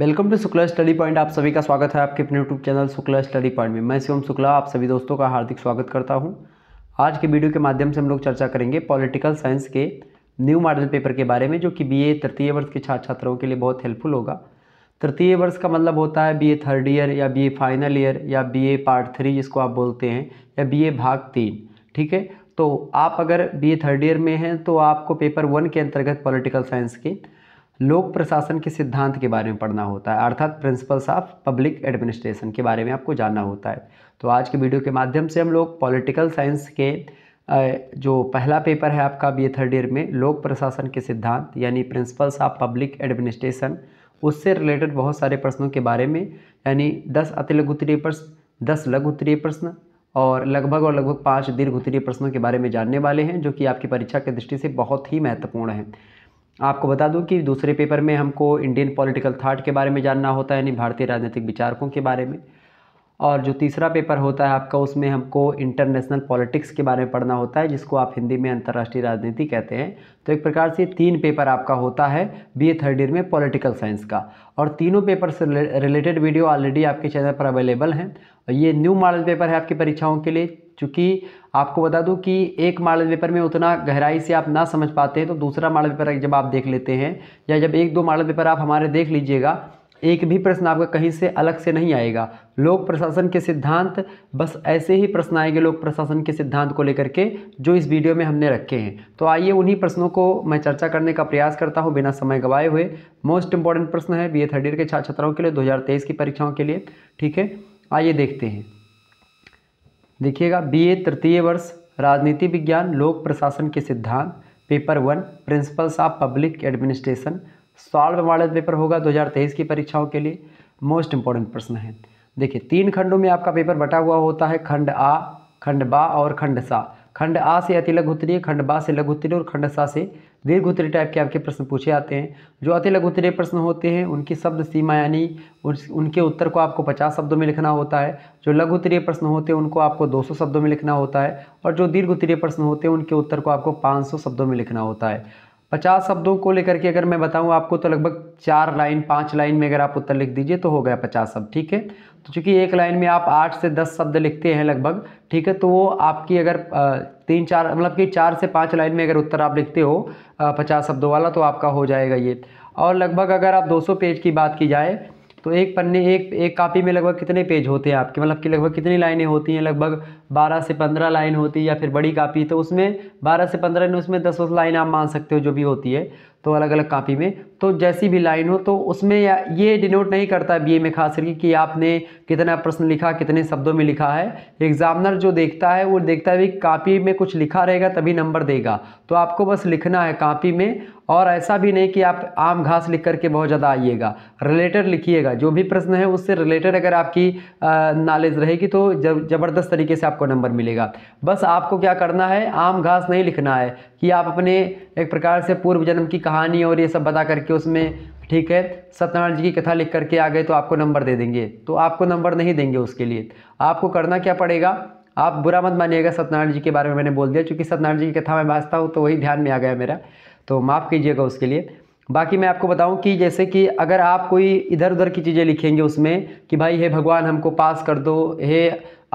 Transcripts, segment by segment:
Welcome to Shukla study point आप सभी का स्वागत है आपके अपने YouTube channel Shukla study point में मैं शिवम शुक्ला आप सभी दोस्तों का हार्दिक स्वागत करता हूं आज के वीडियो के माध्यम से हम लोग चर्चा करेंगे पॉलिटिकल साइंस के न्यू मॉडल पेपर के बारे में जो कि बीए तृतीय वर्ष के छात्र छात्राओं के लिए बहुत हेल्पफुल होगा तृतीय वर्ष का मतलब होता है बी थर्ड ईयर या बी फाइनल ईयर या बी पार्ट थ्री जिसको आप बोलते हैं या बी भाग तीन ठीक है तो आप अगर बी थर्ड ईयर में हैं तो आपको पेपर वन के अंतर्गत पॉलिटिकल साइंस के लोक प्रशासन के सिद्धांत के बारे में पढ़ना होता है अर्थात प्रिंसिपल्स ऑफ पब्लिक एडमिनिस्ट्रेशन के बारे में आपको जानना होता है तो आज के वीडियो के माध्यम से हम लोग पॉलिटिकल साइंस के जो पहला पेपर है आपका बी थर्ड ईयर में लोक प्रशासन के सिद्धांत यानी प्रिंसिपल्स ऑफ पब्लिक एडमिनिस्ट्रेशन उससे रिलेटेड बहुत सारे प्रश्नों के बारे में यानी दस अति लघुत्तरीय प्रश्न दस लघु उत्तरीय प्रश्न और लगभग और लगभग पाँच दीर्घ उत्तरीय प्रश्नों के बारे में जानने वाले हैं जो कि आपकी परीक्षा के दृष्टि से बहुत ही महत्वपूर्ण हैं आपको बता दूं कि दूसरे पेपर में हमको इंडियन पॉलिटिकल थाट के बारे में जानना होता है यानी भारतीय राजनीतिक विचारकों के बारे में और जो तीसरा पेपर होता है आपका उसमें हमको इंटरनेशनल पॉलिटिक्स के बारे में पढ़ना होता है जिसको आप हिंदी में अंतर्राष्ट्रीय राजनीति कहते हैं तो एक प्रकार से तीन पेपर आपका होता है बीए थर्ड ईयर में पॉलिटिकल साइंस का और तीनों पेपर से रिलेटेड वीडियो ऑलरेडी आपके चैनल पर अवेलेबल हैं और ये न्यू मॉडल पेपर है आपकी परीक्षाओं के लिए चूँकि आपको बता दूं कि एक मॉडल पेपर में उतना गहराई से आप ना समझ पाते हैं तो दूसरा मॉडल पेपर जब आप देख लेते हैं या जब एक दो मॉडल पेपर आप हमारे देख लीजिएगा एक भी प्रश्न आपका कहीं से अलग से नहीं आएगा लोक प्रशासन के सिद्धांत बस ऐसे ही प्रश्न आएंगे लोक प्रशासन के सिद्धांत को लेकर के जो इस वीडियो में हमने रखे हैं तो आइए उन्हीं प्रश्नों को मैं चर्चा करने का प्रयास करता हूं बिना समय गवाए हुए मोस्ट इंपॉर्टेंट प्रश्न है बी ए थर्ड ईयर के छात्र छात्राओं के लिए दो की परीक्षाओं के लिए ठीक है आइए देखते हैं देखिएगा बीए तृतीय वर्ष राजनीति विज्ञान लोक प्रशासन के सिद्धांत paper one principles of public administration solve वाले पेपर होगा 2023 की परीक्षाओं के लिए मोस्ट इंपॉर्टेंट प्रश्न है देखिए तीन खंडों में आपका पेपर बटा हुआ होता है खंड आ खंड बा और खंड सा खंड आ से अति लघु उत्तरीय खंड बा से लघु उत्तरीय और खंड सा से दीर्घोत्तरी टाइप के आपके प्रश्न पूछे आते हैं जो अति लघुत्तरीय प्रश्न होते हैं उनकी शब्द सीमा यानी उनके उत्तर को आपको 50 शब्दों में लिखना होता है जो लघु उत्तरीय प्रश्न होते हैं उनको आपको 200 शब्दों में लिखना होता है और जो दीर्घ उत्तरीय प्रश्न होते हैं उनके उत्तर को आपको पाँच शब्दों में लिखना होता है पचास शब्दों को लेकर के अगर मैं बताऊं आपको तो लगभग चार लाइन पाँच लाइन में अगर आप उत्तर लिख दीजिए तो हो गया पचास शब्द ठीक है तो चूँकि एक लाइन में आप आठ से दस शब्द लिखते हैं लगभग ठीक है तो वो आपकी अगर तीन चार मतलब कि चार से पाँच लाइन में अगर उत्तर आप लिखते हो पचास शब्दों वाला तो आपका हो जाएगा ये और लगभग अगर आप दो पेज की बात की जाए तो एक पन्ने एक एक कापी में लगभग कितने पेज होते हैं आपके मतलब कि लगभग कितनी लाइनें होती हैं लगभग 12 से 15 लाइन होती है या फिर बड़ी कापी तो उसमें 12 से 15 में उसमें 10 लाइन आप मान सकते हो जो भी होती है तो अलग अलग कापी में तो जैसी भी लाइन हो तो उसमें ये डिनोट नहीं करता ए में खास करके कि आपने कितना प्रश्न लिखा कितने शब्दों में लिखा है एग्ज़ामनर जो देखता है वो देखता है भी कापी में कुछ लिखा रहेगा तभी नंबर देगा तो आपको बस लिखना है कापी में और ऐसा भी नहीं कि आप आम घास लिख करके बहुत ज़्यादा आइएगा रिलेटेड लिखिएगा जो भी प्रश्न है उससे रिलेटेड अगर आपकी नॉलेज रहेगी तो जब ज़बरदस्त तरीके से आपको नंबर मिलेगा बस आपको क्या करना है आम घास नहीं लिखना है कि आप अपने एक प्रकार से पूर्व जन्म की कहानी और ये सब बता करके उसमें ठीक है सत्यनारायण जी की कथा लिख करके आ गए तो आपको नंबर दे देंगे तो आपको नंबर नहीं देंगे उसके लिए आपको करना क्या पड़ेगा आप बुरा मत मानिएगा सत्यनारायण जी के बारे में मैंने बोल दिया चूँकि सत्यनारायण जी की कथा मैं वाँचता हूँ तो वही ध्यान में आ गया मेरा तो माफ़ कीजिएगा उसके लिए बाकी मैं आपको बताऊं कि जैसे कि अगर आप कोई इधर उधर की चीज़ें लिखेंगे उसमें कि भाई हे भगवान हमको पास कर दो हे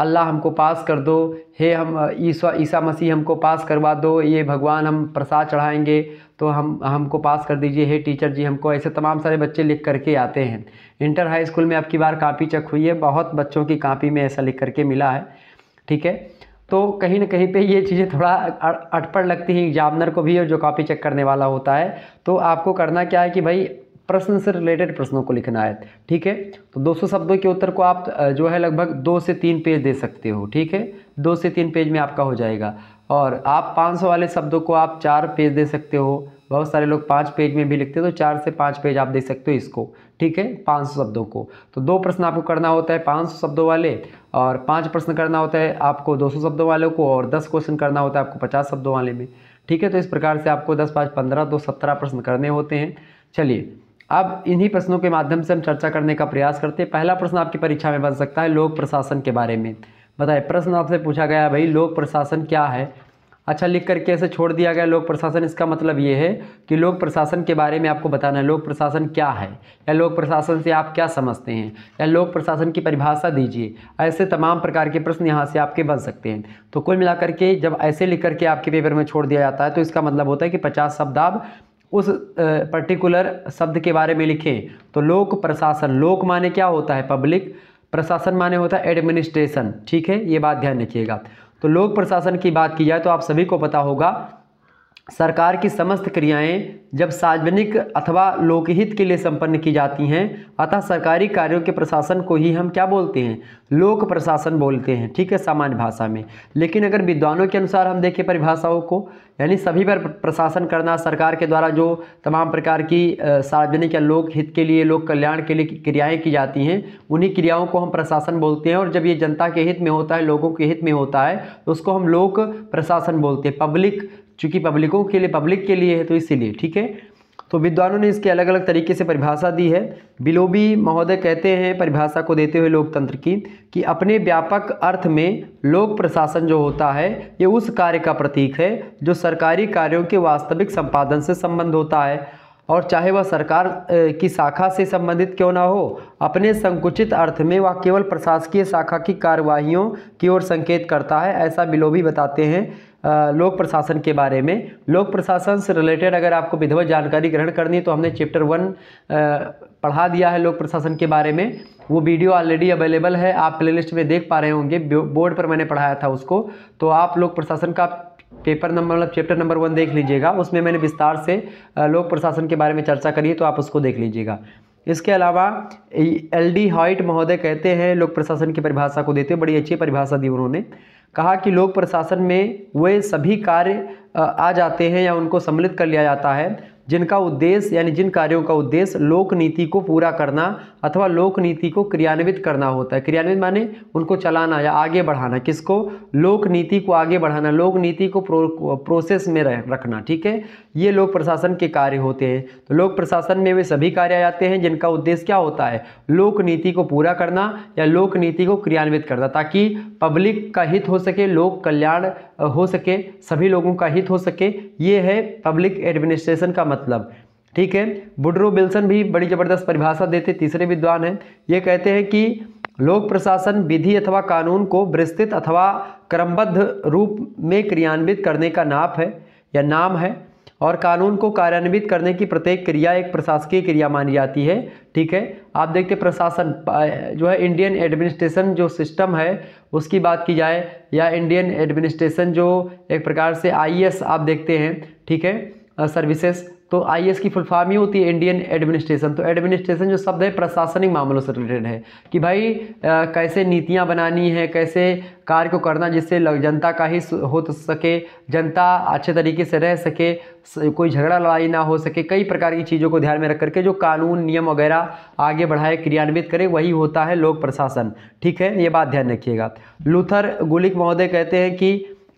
अल्लाह हमको पास कर दो हे हम ईसा ईसा मसीह हमको पास करवा दो ये भगवान हम प्रसाद चढ़ाएंगे तो हम हमको पास कर दीजिए हे टीचर जी हमको ऐसे तमाम सारे बच्चे लिख करके आते हैं इंटर हाई स्कूल में आपकी बार कापी चेक हुई है बहुत बच्चों की कापी में ऐसा लिख करके मिला है ठीक है तो कहीं ना कहीं पे ये चीज़ें थोड़ा अटपड़ लगती हैं एग्जामिनर को भी और जो कॉपी चेक करने वाला होता है तो आपको करना क्या है कि भाई प्रश्न से रिलेटेड प्रश्नों को लिखना है ठीक है तो 200 शब्दों के उत्तर को आप जो है लगभग दो से तीन पेज दे सकते हो ठीक है दो से तीन पेज में आपका हो जाएगा और आप 500 वाले शब्दों को आप चार पेज दे सकते हो बहुत सारे लोग पाँच पेज में भी लिखते हैं तो चार से पाँच पेज आप दे सकते हो इसको ठीक है 500 शब्दों को तो दो प्रश्न आपको करना होता है 500 शब्दों वाले और पांच प्रश्न करना होता है आपको 200 शब्दों वालों को और 10 क्वेश्चन करना होता है आपको 50 शब्दों वाले में ठीक है तो इस प्रकार से आपको 10 पाँच पंद्रह दो सत्रह प्रश्न करने होते हैं चलिए अब इन्हीं प्रश्नों के माध्यम से हम चर्चा करने का प्रयास करते हैं पहला प्रश्न आपकी परीक्षा में बन सकता है लोक प्रशासन के बारे में बताए प्रश्न आपसे पूछा गया भाई लोक प्रशासन क्या है अच्छा लिख करके ऐसे छोड़ दिया गया लोक प्रशासन इसका मतलब ये है कि लोक प्रशासन के बारे में आपको बताना है लोक प्रशासन क्या है या लोक प्रशासन से आप क्या समझते हैं या लोक प्रशासन की परिभाषा दीजिए ऐसे तमाम प्रकार के प्रश्न यहाँ से आपके बन सकते हैं तो कुल मिलाकर के जब ऐसे लिख करके आपके पेपर में छोड़ दिया जाता है तो इसका मतलब होता है कि पचास शब्द आप उस पर्टिकुलर शब्द के बारे में लिखें तो लोक प्रशासन लोक माने क्या होता है पब्लिक प्रशासन माने होता है एडमिनिस्ट्रेशन ठीक है ये बात ध्यान रखिएगा तो लोक प्रशासन की बात की जाए तो आप सभी को पता होगा सरकार की समस्त क्रियाएं जब सार्वजनिक अथवा लोकहित के लिए संपन्न की जाती हैं अतः सरकारी कार्यों के प्रशासन को ही हम क्या बोलते हैं लोक प्रशासन बोलते हैं ठीक है सामान्य भाषा में लेकिन अगर विद्वानों के अनुसार हम देखें परिभाषाओं को यानी सभी पर प्रशासन करना सरकार के द्वारा जो तमाम प्रकार की सार्वजनिक या लोकहित के लिए लोक कल्याण के लिए क्रियाएँ की जाती हैं उन्हीं क्रियाओं को हम प्रशासन बोलते हैं और जब ये जनता के हित में होता है लोगों के हित में होता है तो उसको हम लोक प्रशासन बोलते हैं पब्लिक चूँकि पब्लिकों के लिए पब्लिक के लिए है तो इसीलिए ठीक है तो विद्वानों ने इसके अलग अलग तरीके से परिभाषा दी है बिलोबी महोदय कहते हैं परिभाषा को देते हुए लोकतंत्र की कि अपने व्यापक अर्थ में लोक प्रशासन जो होता है ये उस कार्य का प्रतीक है जो सरकारी कार्यों के वास्तविक संपादन से संबंध होता है और चाहे वह सरकार की शाखा से संबंधित क्यों ना हो अपने संकुचित अर्थ में वह केवल प्रशासकीय शाखा की कार्यवाहियों की ओर संकेत करता है ऐसा बिलोबी बताते हैं लोक प्रशासन के बारे में लोक प्रशासन से रिलेटेड अगर आपको विधिवत जानकारी ग्रहण करनी है तो हमने चैप्टर वन पढ़ा दिया है लोक प्रशासन के बारे में वो वीडियो ऑलरेडी अवेलेबल है आप प्लेलिस्ट में देख पा रहे होंगे बोर्ड पर मैंने पढ़ाया था उसको तो आप लोक प्रशासन का पेपर नंबर मतलब चैप्टर नंबर वन देख लीजिएगा उसमें मैंने विस्तार से लोक प्रशासन के बारे में चर्चा करी है तो आप उसको देख लीजिएगा इसके अलावा एल डी हॉइट महोदय कहते हैं लोक प्रशासन की परिभाषा को देते बड़ी अच्छी परिभाषा दी उन्होंने कहा कि लोक प्रशासन में वे सभी कार्य आ जाते हैं या उनको सम्मिलित कर लिया जाता है जिनका उद्देश्य यानी जिन कार्यों का उद्देश्य लोक नीति को पूरा करना अथवा लोक नीति को क्रियान्वित करना होता है क्रियान्वित माने उनको चलाना या आगे बढ़ाना किसको लोक नीति को आगे बढ़ाना लोक नीति को प्रो, प्रोसेस में रखना ठीक है ये लोक प्रशासन के कार्य होते हैं तो लोक प्रशासन में वे सभी कार्य आते हैं जिनका उद्देश्य क्या होता है लोक नीति को पूरा करना या लोक नीति को क्रियान्वित करना ताकि पब्लिक का हित हो सके लोक कल्याण हो सके सभी लोगों का हित हो सके ये है पब्लिक एडमिनिस्ट्रेशन का मतलब ठीक है बुड्रो बिल्सन भी बड़ी ज़बरदस्त परिभाषा देते तीसरे विद्वान हैं ये कहते हैं कि लोक प्रशासन विधि अथवा कानून को विस्तृत अथवा क्रमबद्ध रूप में क्रियान्वित करने का नाप है या नाम है और कानून को कार्यान्वित करने की प्रत्येक क्रिया एक प्रशासकीय क्रिया मानी जाती है ठीक है आप देखते प्रशासन जो है इंडियन एडमिनिस्ट्रेशन जो सिस्टम है उसकी बात की जाए या इंडियन एडमिनिस्ट्रेशन जो एक प्रकार से आई e आप देखते हैं ठीक है सर्विसेज तो आई की फुल फॉर्म ही होती है इंडियन एडमिनिस्ट्रेशन तो एडमिनिस्ट्रेशन जो शब्द है प्रशासनिक मामलों से रिलेटेड है कि भाई आ, कैसे नीतियाँ बनानी है कैसे कार्य को करना जिससे जनता का ही हो तो सके जनता अच्छे तरीके से रह सके कोई झगड़ा लड़ाई ना हो सके कई प्रकार की चीज़ों को ध्यान में रख करके जो कानून नियम वगैरह आगे बढ़ाए क्रियान्वित करे वही होता है लोक प्रशासन ठीक है ये बात ध्यान रखिएगा लूथर गुलिक महोदय कहते हैं कि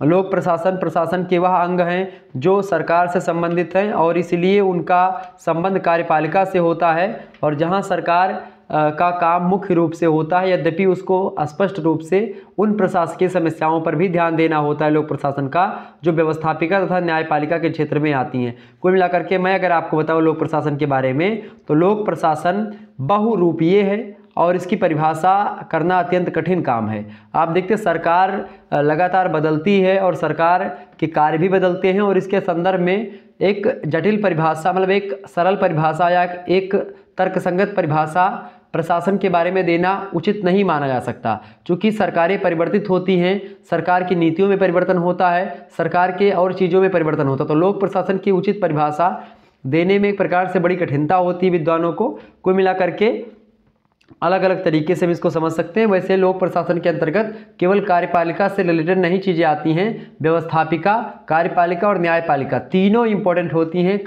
लोक प्रशासन प्रशासन के वह अंग हैं जो सरकार से संबंधित हैं और इसलिए उनका संबंध कार्यपालिका से होता है और जहां सरकार का काम मुख्य रूप से होता है यद्यपि उसको स्पष्ट रूप से उन प्रशासकीय समस्याओं पर भी ध्यान देना होता है लोक प्रशासन का जो व्यवस्थापिका तथा न्यायपालिका के क्षेत्र में आती हैं कुल मिलाकर के मैं अगर आपको बताऊँ लोक प्रशासन के बारे में तो लोक प्रशासन बहुरूपीय है और इसकी परिभाषा करना अत्यंत कठिन काम है आप देखते हैं सरकार लगातार बदलती है और सरकार के कार्य भी बदलते हैं और इसके संदर्भ में एक जटिल परिभाषा मतलब एक सरल परिभाषा या एक तर्कसंगत परिभाषा प्रशासन के बारे में देना उचित नहीं माना जा सकता क्योंकि सरकारें परिवर्तित होती हैं सरकार की नीतियों में परिवर्तन होता है सरकार के और चीज़ों में परिवर्तन होता है तो लोक प्रशासन की उचित परिभाषा देने में एक प्रकार से बड़ी कठिनता होती है विद्वानों को कुल मिलाकर के अलग अलग तरीके से हम इसको समझ सकते हैं वैसे लोक प्रशासन के अंतर्गत केवल कार्यपालिका से रिलेटेड नहीं चीज़ें आती हैं व्यवस्थापिका कार्यपालिका और न्यायपालिका तीनों इंपॉर्टेंट होती हैं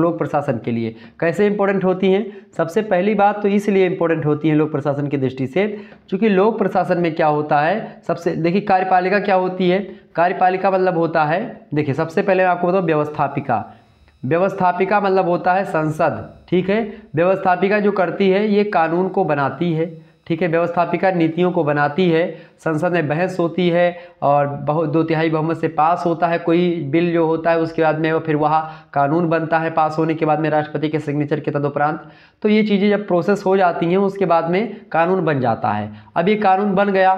लोक प्रशासन के लिए कैसे इंपॉर्टेंट होती हैं सबसे पहली बात तो इसलिए इंपॉर्टेंट होती हैं लोक प्रशासन की दृष्टि से चूँकि लोक प्रशासन में क्या होता है सबसे देखिए कार्यपालिका क्या होती है कार्यपालिका मतलब होता है देखिए सबसे पहले मैं आपको बताऊँ व्यवस्थापिका व्यवस्थापिका मतलब होता है संसद ठीक है व्यवस्थापिका जो करती है ये कानून को बनाती है ठीक है व्यवस्थापिका नीतियों को बनाती है संसद में बहस होती है और बहुत दो तिहाई बहुमत से पास होता है कोई बिल जो होता है उसके बाद में वो फिर वहाँ कानून बनता है पास होने के बाद में राष्ट्रपति के सिग्नेचर के तदुपरांत तो ये चीज़ें जब प्रोसेस हो जाती हैं उसके बाद में कानून बन जाता है अब ये कानून बन गया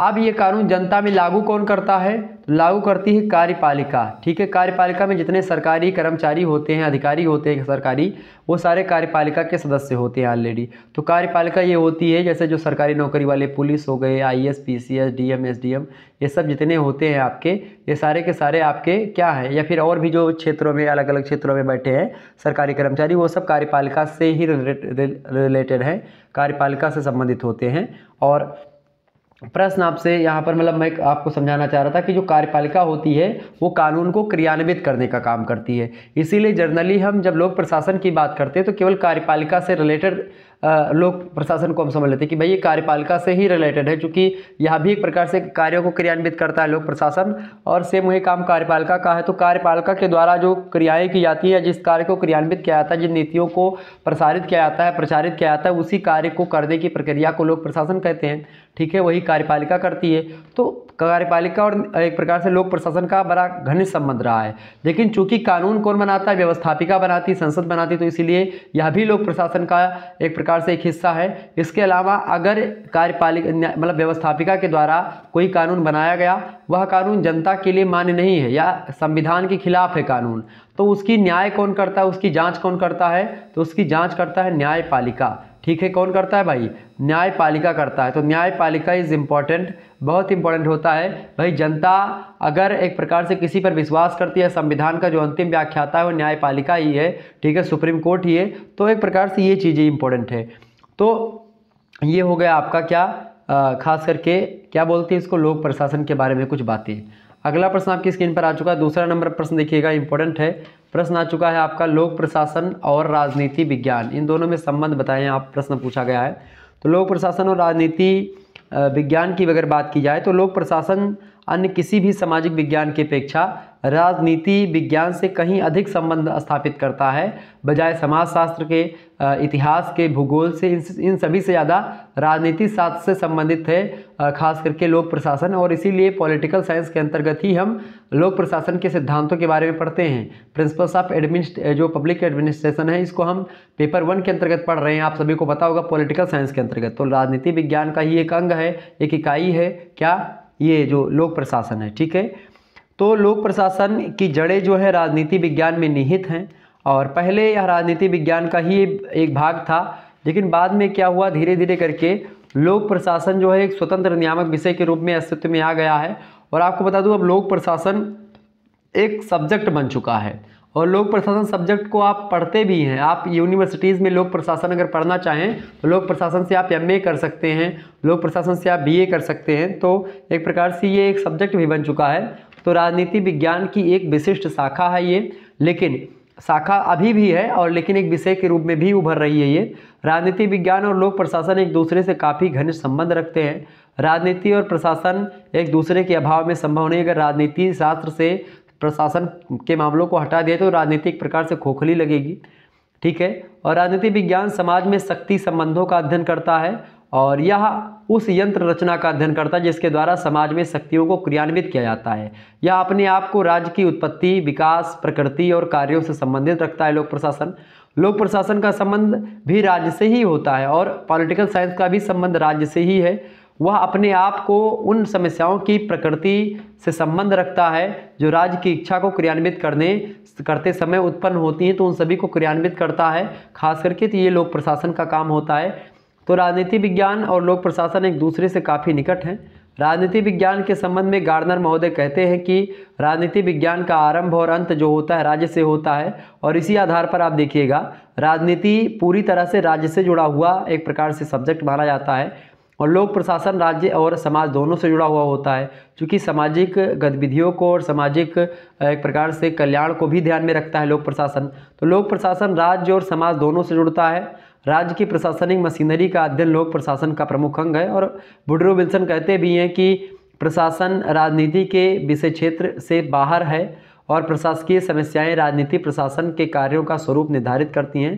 अब ये कानून जनता में लागू कौन करता है लागू करती है कार्यपालिका ठीक है कार्यपालिका में जितने सरकारी कर्मचारी होते हैं अधिकारी होते हैं सरकारी वो सारे कार्यपालिका के सदस्य होते हैं ऑलरेडी तो कार्यपालिका ये होती है जैसे जो सरकारी नौकरी वाले पुलिस हो गए I S P C S D M S D M ये सब जितने होते हैं आपके ये सारे के सारे आपके क्या हैं या फिर और भी जो क्षेत्रों में अलग अलग क्षेत्रों में बैठे हैं सरकारी कर्मचारी वो सब कार्यपालिका से ही रिलेटेड हैं कार्यपालिका से संबंधित होते हैं और प्रश्न आपसे यहाँ पर मतलब मैं आपको समझाना चाह रहा था कि जो कार्यपालिका होती है वो कानून को क्रियान्वित करने का काम करती है इसीलिए जनरली हम जब लोग प्रशासन की बात करते हैं तो केवल कार्यपालिका से रिलेटेड लोक प्रशासन को हम समझ लेते हैं कि भाई ये कार्यपालिका से ही रिलेटेड है चूँकि यह भी एक प्रकार से कार्यों को क्रियान्वित करता है लोक प्रशासन और सेम वही काम कार्यपालिका का है तो कार्यपालिका के द्वारा जो क्रियाएँ की जाती है जिस कार्य को क्रियान्वित किया जाता है जिन नीतियों को प्रसारित किया जाता है प्रचारित किया जाता है उसी कार्य को करने की प्रक्रिया को लोक प्रशासन कहते हैं ठीक है वही कार्यपालिका करती है तो कार्यपालिका और एक प्रकार से लोक प्रशासन का बड़ा घनिष्ठ संबंध रहा है लेकिन चूंकि कानून कौन बनाता है व्यवस्थापिका बनाती संसद बनाती तो इसीलिए यह भी लोक प्रशासन का एक प्रकार से एक हिस्सा है इसके अलावा अगर कार्यपालिका मतलब व्यवस्थापिका के द्वारा कोई कानून बनाया गया वह कानून जनता के लिए मान्य नहीं है या संविधान के खिलाफ है कानून तो उसकी न्याय कौन करता है उसकी जाँच कौन करता है तो उसकी जाँच करता है न्यायपालिका ठीक है कौन करता है भाई न्यायपालिका करता है तो न्यायपालिका इज़ इम्पॉर्टेंट बहुत इंपॉर्टेंट होता है भाई जनता अगर एक प्रकार से किसी पर विश्वास करती है संविधान का जो अंतिम व्याख्याता है वो न्यायपालिका ही है ठीक है सुप्रीम कोर्ट ही है तो एक प्रकार से ये चीज़ें इंपॉर्टेंट है तो ये हो गया आपका क्या आ, खास करके क्या बोलते हैं इसको लोक प्रशासन के बारे में कुछ बातें अगला प्रश्न आपकी स्क्रीन पर आ चुका है दूसरा नंबर प्रश्न देखिएगा इंपॉर्टेंट है प्रश्न आ चुका है आपका लोक प्रशासन और राजनीति विज्ञान इन दोनों में संबंध बताएं आप प्रश्न पूछा गया है तो लोक प्रशासन और राजनीति विज्ञान की अगर बात की जाए तो लोक प्रशासन अन्य किसी भी सामाजिक विज्ञान की अपेक्षा राजनीति विज्ञान से कहीं अधिक संबंध स्थापित करता है बजाय समाजशास्त्र के इतिहास के भूगोल से इन इन सभी से ज़्यादा राजनीति शास्त्र से संबंधित है खास करके लोक प्रशासन और इसीलिए पॉलिटिकल साइंस के अंतर्गत ही हम लोक प्रशासन के सिद्धांतों के बारे में पढ़ते हैं प्रिंसिपल्स ऑफ एडमिनिस्ट जो पब्लिक एडमिनिस्ट्रेशन है इसको हम पेपर वन के अंतर्गत पढ़ रहे हैं आप सभी को पता होगा पॉलिटिकल साइंस के अंतर्गत तो राजनीति विज्ञान का ही एक अंग है एक इकाई है क्या ये जो लोक प्रशासन है ठीक है तो लोक प्रशासन की जड़ें जो है राजनीति विज्ञान में निहित हैं और पहले यह राजनीति विज्ञान का ही एक भाग था लेकिन बाद में क्या हुआ धीरे धीरे करके लोक प्रशासन जो है एक स्वतंत्र नियामक विषय के रूप में अस्तित्व में आ गया है और आपको बता दूं अब लोक प्रशासन एक सब्जेक्ट बन चुका है और लोक प्रशासन सब्जेक्ट को आप पढ़ते भी हैं आप यूनिवर्सिटीज़ में लोक प्रशासन अगर पढ़ना चाहें तो लोक प्रशासन से आप एम कर सकते हैं लोक प्रशासन से आप बी कर सकते हैं तो एक प्रकार से ये एक सब्जेक्ट भी बन चुका है तो राजनीति विज्ञान की एक विशिष्ट शाखा है ये लेकिन शाखा अभी भी है और लेकिन एक विषय के रूप में भी उभर रही है ये राजनीति विज्ञान और लोक प्रशासन एक दूसरे से काफ़ी घनिष्ठ संबंध रखते हैं राजनीति और प्रशासन एक दूसरे के अभाव में संभव नहीं अगर राजनीति शास्त्र से प्रशासन के मामलों को हटा दिया तो राजनीति एक प्रकार से खोखली लगेगी ठीक है और राजनीति विज्ञान समाज में शक्ति संबंधों का अध्ययन करता है और यह उस यंत्र रचना का अध्ययन करता है जिसके द्वारा समाज में शक्तियों को क्रियान्वित किया जाता है यह अपने आप को राज्य की उत्पत्ति विकास प्रकृति और कार्यों से संबंधित रखता है लोक प्रशासन लोक प्रशासन का संबंध भी राज्य से ही होता है और पॉलिटिकल साइंस का भी संबंध राज्य से ही है वह अपने आप को उन समस्याओं की प्रकृति से संबंध रखता है जो राज्य की इच्छा को क्रियान्वित करने करते समय उत्पन्न होती हैं तो उन सभी को क्रियान्वित करता है खास करके तो ये लोक प्रशासन का काम होता है तो राजनीति विज्ञान और लोक प्रशासन एक दूसरे से काफ़ी निकट हैं राजनीति विज्ञान के संबंध में गार्डनर महोदय कहते हैं कि राजनीति विज्ञान का आरंभ और अंत जो होता है राज्य से होता है और इसी आधार पर आप देखिएगा राजनीति पूरी तरह से राज्य से जुड़ा हुआ एक प्रकार से सब्जेक्ट माना जाता है और लोक प्रशासन राज्य और समाज दोनों से जुड़ा हुआ होता है क्योंकि सामाजिक गतिविधियों को और सामाजिक एक प्रकार से कल्याण को भी ध्यान में रखता है लोक प्रशासन तो लोक प्रशासन राज्य और समाज दोनों से जुड़ता है राज्य की प्रशासनिक मशीनरी का अध्ययन लोक प्रशासन का प्रमुख अंग है और बुडरू विल्सन कहते भी हैं कि प्रशासन राजनीति के विषय क्षेत्र से बाहर है और प्रशासकीय समस्याएं राजनीति प्रशासन के कार्यों का स्वरूप निर्धारित करती हैं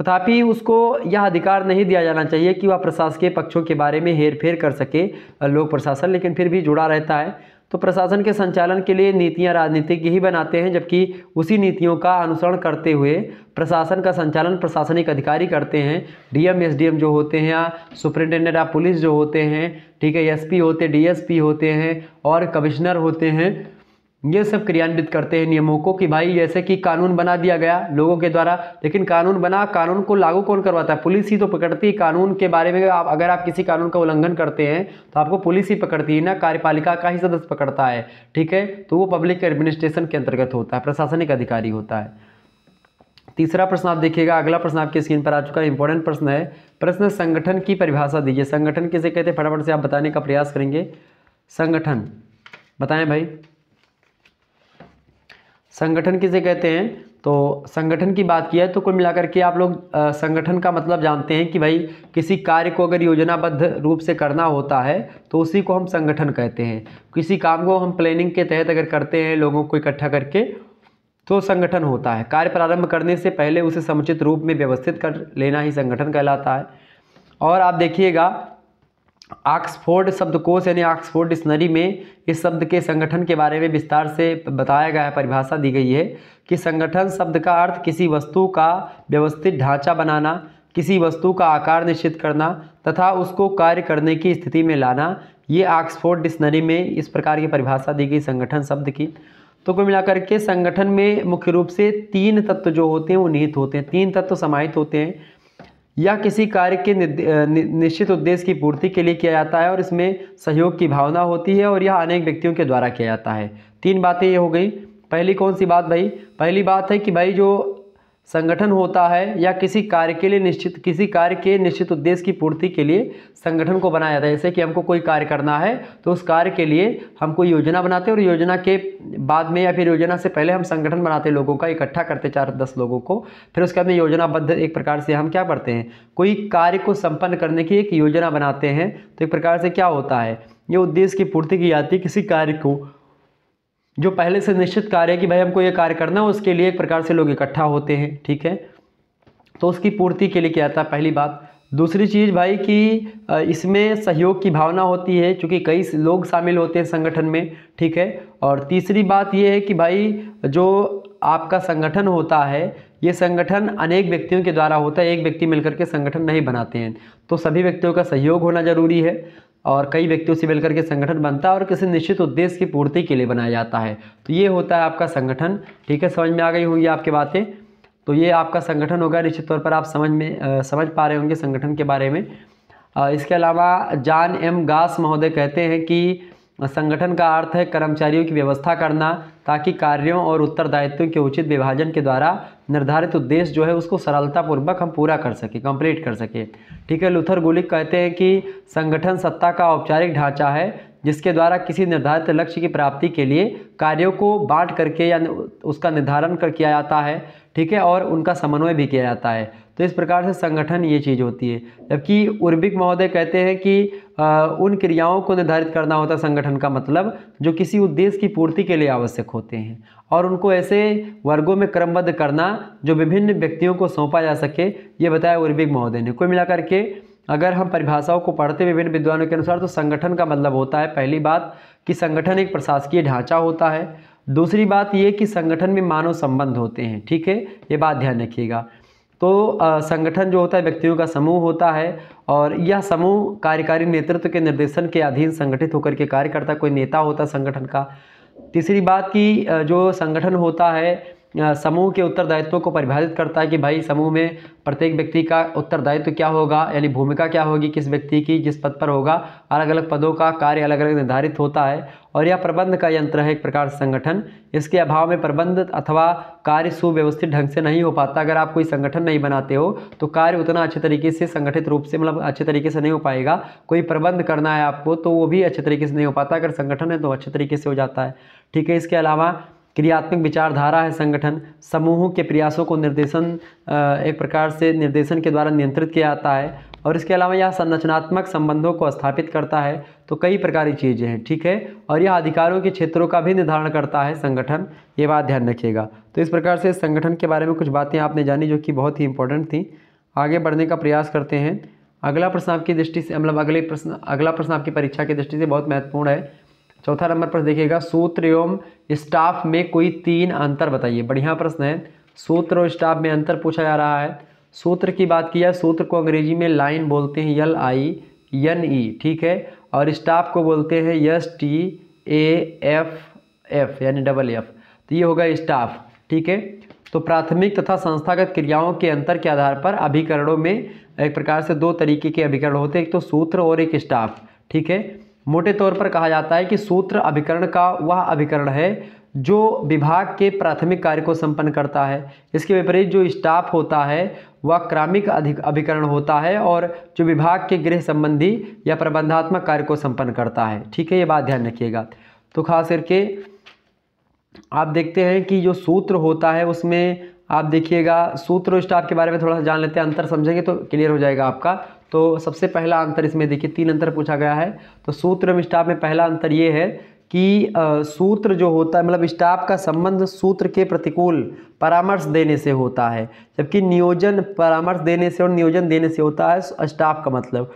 तथापि उसको यह अधिकार नहीं दिया जाना चाहिए कि वह प्रशासकीय पक्षों के बारे में हेर फेर कर सके लोक प्रशासन लेकिन फिर भी जुड़ा रहता है तो प्रशासन के संचालन के लिए नीतियां राजनीतिक ही बनाते हैं जबकि उसी नीतियों का अनुसरण करते हुए प्रशासन का संचालन प्रशासनिक अधिकारी करते हैं डीएम एसडीएम जो होते हैं या सुपरिटेंडेंट ऑफ पुलिस जो होते हैं ठीक है एसपी होते डीएसपी होते हैं और कमिश्नर होते हैं ये सब क्रियान्वित करते हैं नियमों को कि भाई जैसे कि कानून बना दिया गया लोगों के द्वारा लेकिन कानून बना कानून को लागू कौन करवाता है पुलिस ही तो पकड़ती है कानून के बारे में आप अगर आप किसी कानून का उल्लंघन करते हैं तो आपको पुलिस ही पकड़ती है ना कार्यपालिका का ही सदस्य पकड़ता है ठीक है तो वो पब्लिक एडमिनिस्ट्रेशन के अंतर्गत होता है प्रशासनिक अधिकारी होता है तीसरा प्रश्न आप देखिएगा अगला प्रश्न आपकी स्क्रीन पर आ चुका है इंपॉर्टेंट प्रश्न है प्रश्न संगठन की परिभाषा दीजिए संगठन किसे कहते हैं फटाफट से आप बताने का प्रयास करेंगे संगठन बताएं भाई संगठन किसे कहते हैं तो संगठन की बात किया है तो कुल मिलाकर के आप लोग संगठन का मतलब जानते हैं कि भाई किसी कार्य को अगर योजनाबद्ध रूप से करना होता है तो उसी को हम संगठन कहते हैं किसी काम को हम प्लानिंग के तहत अगर करते हैं लोगों को इकट्ठा करके तो संगठन होता है कार्य प्रारंभ करने से पहले उसे समुचित रूप में व्यवस्थित कर लेना ही संगठन कहलाता है और आप देखिएगा ऑक्सफोर्ड शब्दकोश यानी ऑक्सफोर्ड डिक्शनरी में इस शब्द के संगठन के बारे में विस्तार से बताया गया है परिभाषा दी गई है कि संगठन शब्द का अर्थ किसी वस्तु का व्यवस्थित ढांचा बनाना किसी वस्तु का आकार निश्चित करना तथा उसको कार्य करने की स्थिति में लाना ये ऑक्सफोर्ड डिक्शनरी में इस प्रकार की परिभाषा दी गई संगठन शब्द की तो कुल मिलाकर के संगठन में मुख्य रूप से तीन तत्व जो होते हैं वो निहित होते हैं तीन तत्व समाहित होते हैं यह किसी कार्य के निश्चित उद्देश्य की पूर्ति के लिए किया जाता है और इसमें सहयोग की भावना होती है और यह अनेक व्यक्तियों के द्वारा किया जाता है तीन बातें ये हो गई पहली कौन सी बात भाई पहली बात है कि भाई जो संगठन होता है या किसी कार्य के लिए निश्चित किसी कार्य के निश्चित उद्देश्य की पूर्ति के लिए संगठन को बनाया जाता है जैसे कि हमको कोई कार्य करना है तो उस कार्य के लिए हम कोई योजना बनाते हैं और योजना के बाद में या फिर योजना से पहले हम संगठन बनाते हैं लोगों का इकट्ठा करते चार दस लोगों को फिर उसके बाद में योजनाबद्ध एक प्रकार से हम क्या करते हैं कोई कार्य को संपन्न करने की एक योजना बनाते हैं तो एक प्रकार से क्या होता है ये उद्देश्य की पूर्ति की जाती है किसी कार्य को जो पहले से निश्चित कार्य है कि भाई हमको ये कार्य करना है उसके लिए एक प्रकार से लोग इकट्ठा होते हैं ठीक है तो उसकी पूर्ति के लिए किया जाता है पहली बात दूसरी चीज़ भाई कि इसमें सहयोग की भावना होती है क्योंकि कई लोग शामिल होते हैं संगठन में ठीक है और तीसरी बात यह है कि भाई जो आपका संगठन होता है ये संगठन अनेक व्यक्तियों के द्वारा होता है एक व्यक्ति मिलकर के संगठन नहीं बनाते हैं तो सभी व्यक्तियों का सहयोग होना जरूरी है और कई व्यक्तियों से मिलकर के संगठन बनता है और किसी निश्चित उद्देश्य की पूर्ति के लिए बनाया जाता है तो ये होता है आपका संगठन ठीक है समझ में आ गई होंगी आपकी बातें तो ये आपका संगठन होगा निश्चित तौर पर आप समझ में आ, समझ पा रहे होंगे संगठन के बारे में आ, इसके अलावा जान एम गास महोदय कहते हैं कि संगठन का अर्थ है कर्मचारियों की व्यवस्था करना ताकि कार्यों और उत्तरदायित्वों के उचित विभाजन के द्वारा निर्धारित उद्देश्य जो है उसको सरलतापूर्वक हम पूरा कर सकें कंप्लीट कर सकें ठीक है लुथर गुलिक कहते हैं कि संगठन सत्ता का औपचारिक ढांचा है जिसके द्वारा किसी निर्धारित लक्ष्य की प्राप्ति के लिए कार्यों को बांट करके या उसका निर्धारण कर किया जाता है ठीक है और उनका समन्वय भी किया जाता है तो इस प्रकार से संगठन ये चीज़ होती है जबकि उर्बिक महोदय कहते हैं कि आ, उन क्रियाओं को निर्धारित करना होता है संगठन का मतलब जो किसी उद्देश्य की पूर्ति के लिए आवश्यक होते हैं और उनको ऐसे वर्गों में क्रमबद्ध करना जो विभिन्न व्यक्तियों को सौंपा जा सके ये बताया उर्बिक महोदय ने कुल मिलाकर के अगर हम परिभाषाओं को पढ़ते विभिन्न विद्वानों के अनुसार तो संगठन का मतलब होता है पहली बात कि संगठन एक प्रशासकीय ढांचा होता है दूसरी बात ये कि संगठन में मानव संबंध होते हैं ठीक है ये बात ध्यान रखिएगा तो संगठन जो होता है व्यक्तियों का समूह होता है और यह समूह कार्यकारी नेतृत्व के निर्देशन के अधीन संगठित होकर के कार्य करता कोई नेता होता संगठन का तीसरी बात कि जो संगठन होता है समूह के उत्तरदायित्व को परिभाषित करता है कि भाई समूह में प्रत्येक व्यक्ति का उत्तरदायित्व क्या होगा यानी भूमिका क्या होगी किस व्यक्ति की जिस पद पर होगा अलग अलग पदों का कार्य अलग अलग निर्धारित होता है और यह प्रबंध का यंत्र है एक प्रकार से संगठन इसके अभाव में प्रबंध अथवा कार्य सुव्यवस्थित ढंग से नहीं हो पाता अगर आप कोई संगठन नहीं बनाते हो तो कार्य उतना अच्छे तरीके से संगठित रूप से मतलब अच्छे तरीके से नहीं हो पाएगा कोई प्रबंध करना है आपको तो वो भी अच्छे तरीके से नहीं हो पाता अगर संगठन है तो अच्छे तरीके से हो जाता है ठीक है इसके अलावा क्रियात्मक विचारधारा है संगठन समूहों के प्रयासों को निर्देशन एक प्रकार से निर्देशन के द्वारा नियंत्रित किया जाता है और इसके अलावा यह संरचनात्मक संबंधों को स्थापित करता है तो कई प्रकार की चीज़ें हैं ठीक है और यह अधिकारों के क्षेत्रों का भी निर्धारण करता है संगठन ये बात ध्यान रखिएगा तो इस प्रकार से संगठन के बारे में कुछ बातें आपने जानी जो कि बहुत ही इंपॉर्टेंट थी आगे बढ़ने का प्रयास करते हैं अगला प्रश्न आपकी दृष्टि से मतलब अगले प्रश्न अगला प्रश्न आपकी परीक्षा की दृष्टि से बहुत महत्वपूर्ण है चौथा नंबर पर देखिएगा सूत्र एवं स्टाफ में कोई तीन अंतर बताइए बढ़िया प्रश्न है सूत्र और स्टाफ में अंतर पूछा जा रहा है सूत्र की बात किया सूत्र को अंग्रेजी में लाइन बोलते हैं यल आई एन ई ठीक है और स्टाफ को बोलते हैं S T A F F यानी डबल एफ तो ये होगा स्टाफ ठीक है तो प्राथमिक तथा संस्थागत क्रियाओं के अंतर के आधार पर अभिकरणों में एक प्रकार से दो तरीके के अभिकरण होते हैं एक तो सूत्र और एक स्टाफ ठीक है मोटे तौर पर कहा जाता है कि सूत्र अभिकरण का वह अभिकरण है जो विभाग के प्राथमिक कार्य को संपन्न करता है इसके विपरीत जो स्टाफ होता है वह क्रामिक अधिक अभिकरण होता है और जो विभाग के गृह संबंधी या प्रबंधात्मक कार्य को संपन्न करता है ठीक है ये बात ध्यान रखिएगा तो खास करके आप देखते हैं कि जो सूत्र होता है उसमें आप देखिएगा सूत्र और स्टाफ के बारे में थोड़ा सा जान लेते हैं अंतर समझेंगे तो क्लियर हो जाएगा आपका तो सबसे पहला अंतर इसमें देखिए तीन अंतर पूछा गया है तो सूत्र एवं स्टाफ में पहला अंतर ये है कि सूत्र जो होता है मतलब स्टाफ का संबंध सूत्र के प्रतिकूल परामर्श देने से होता है जबकि नियोजन परामर्श देने से और नियोजन देने से होता है स्टाफ का मतलब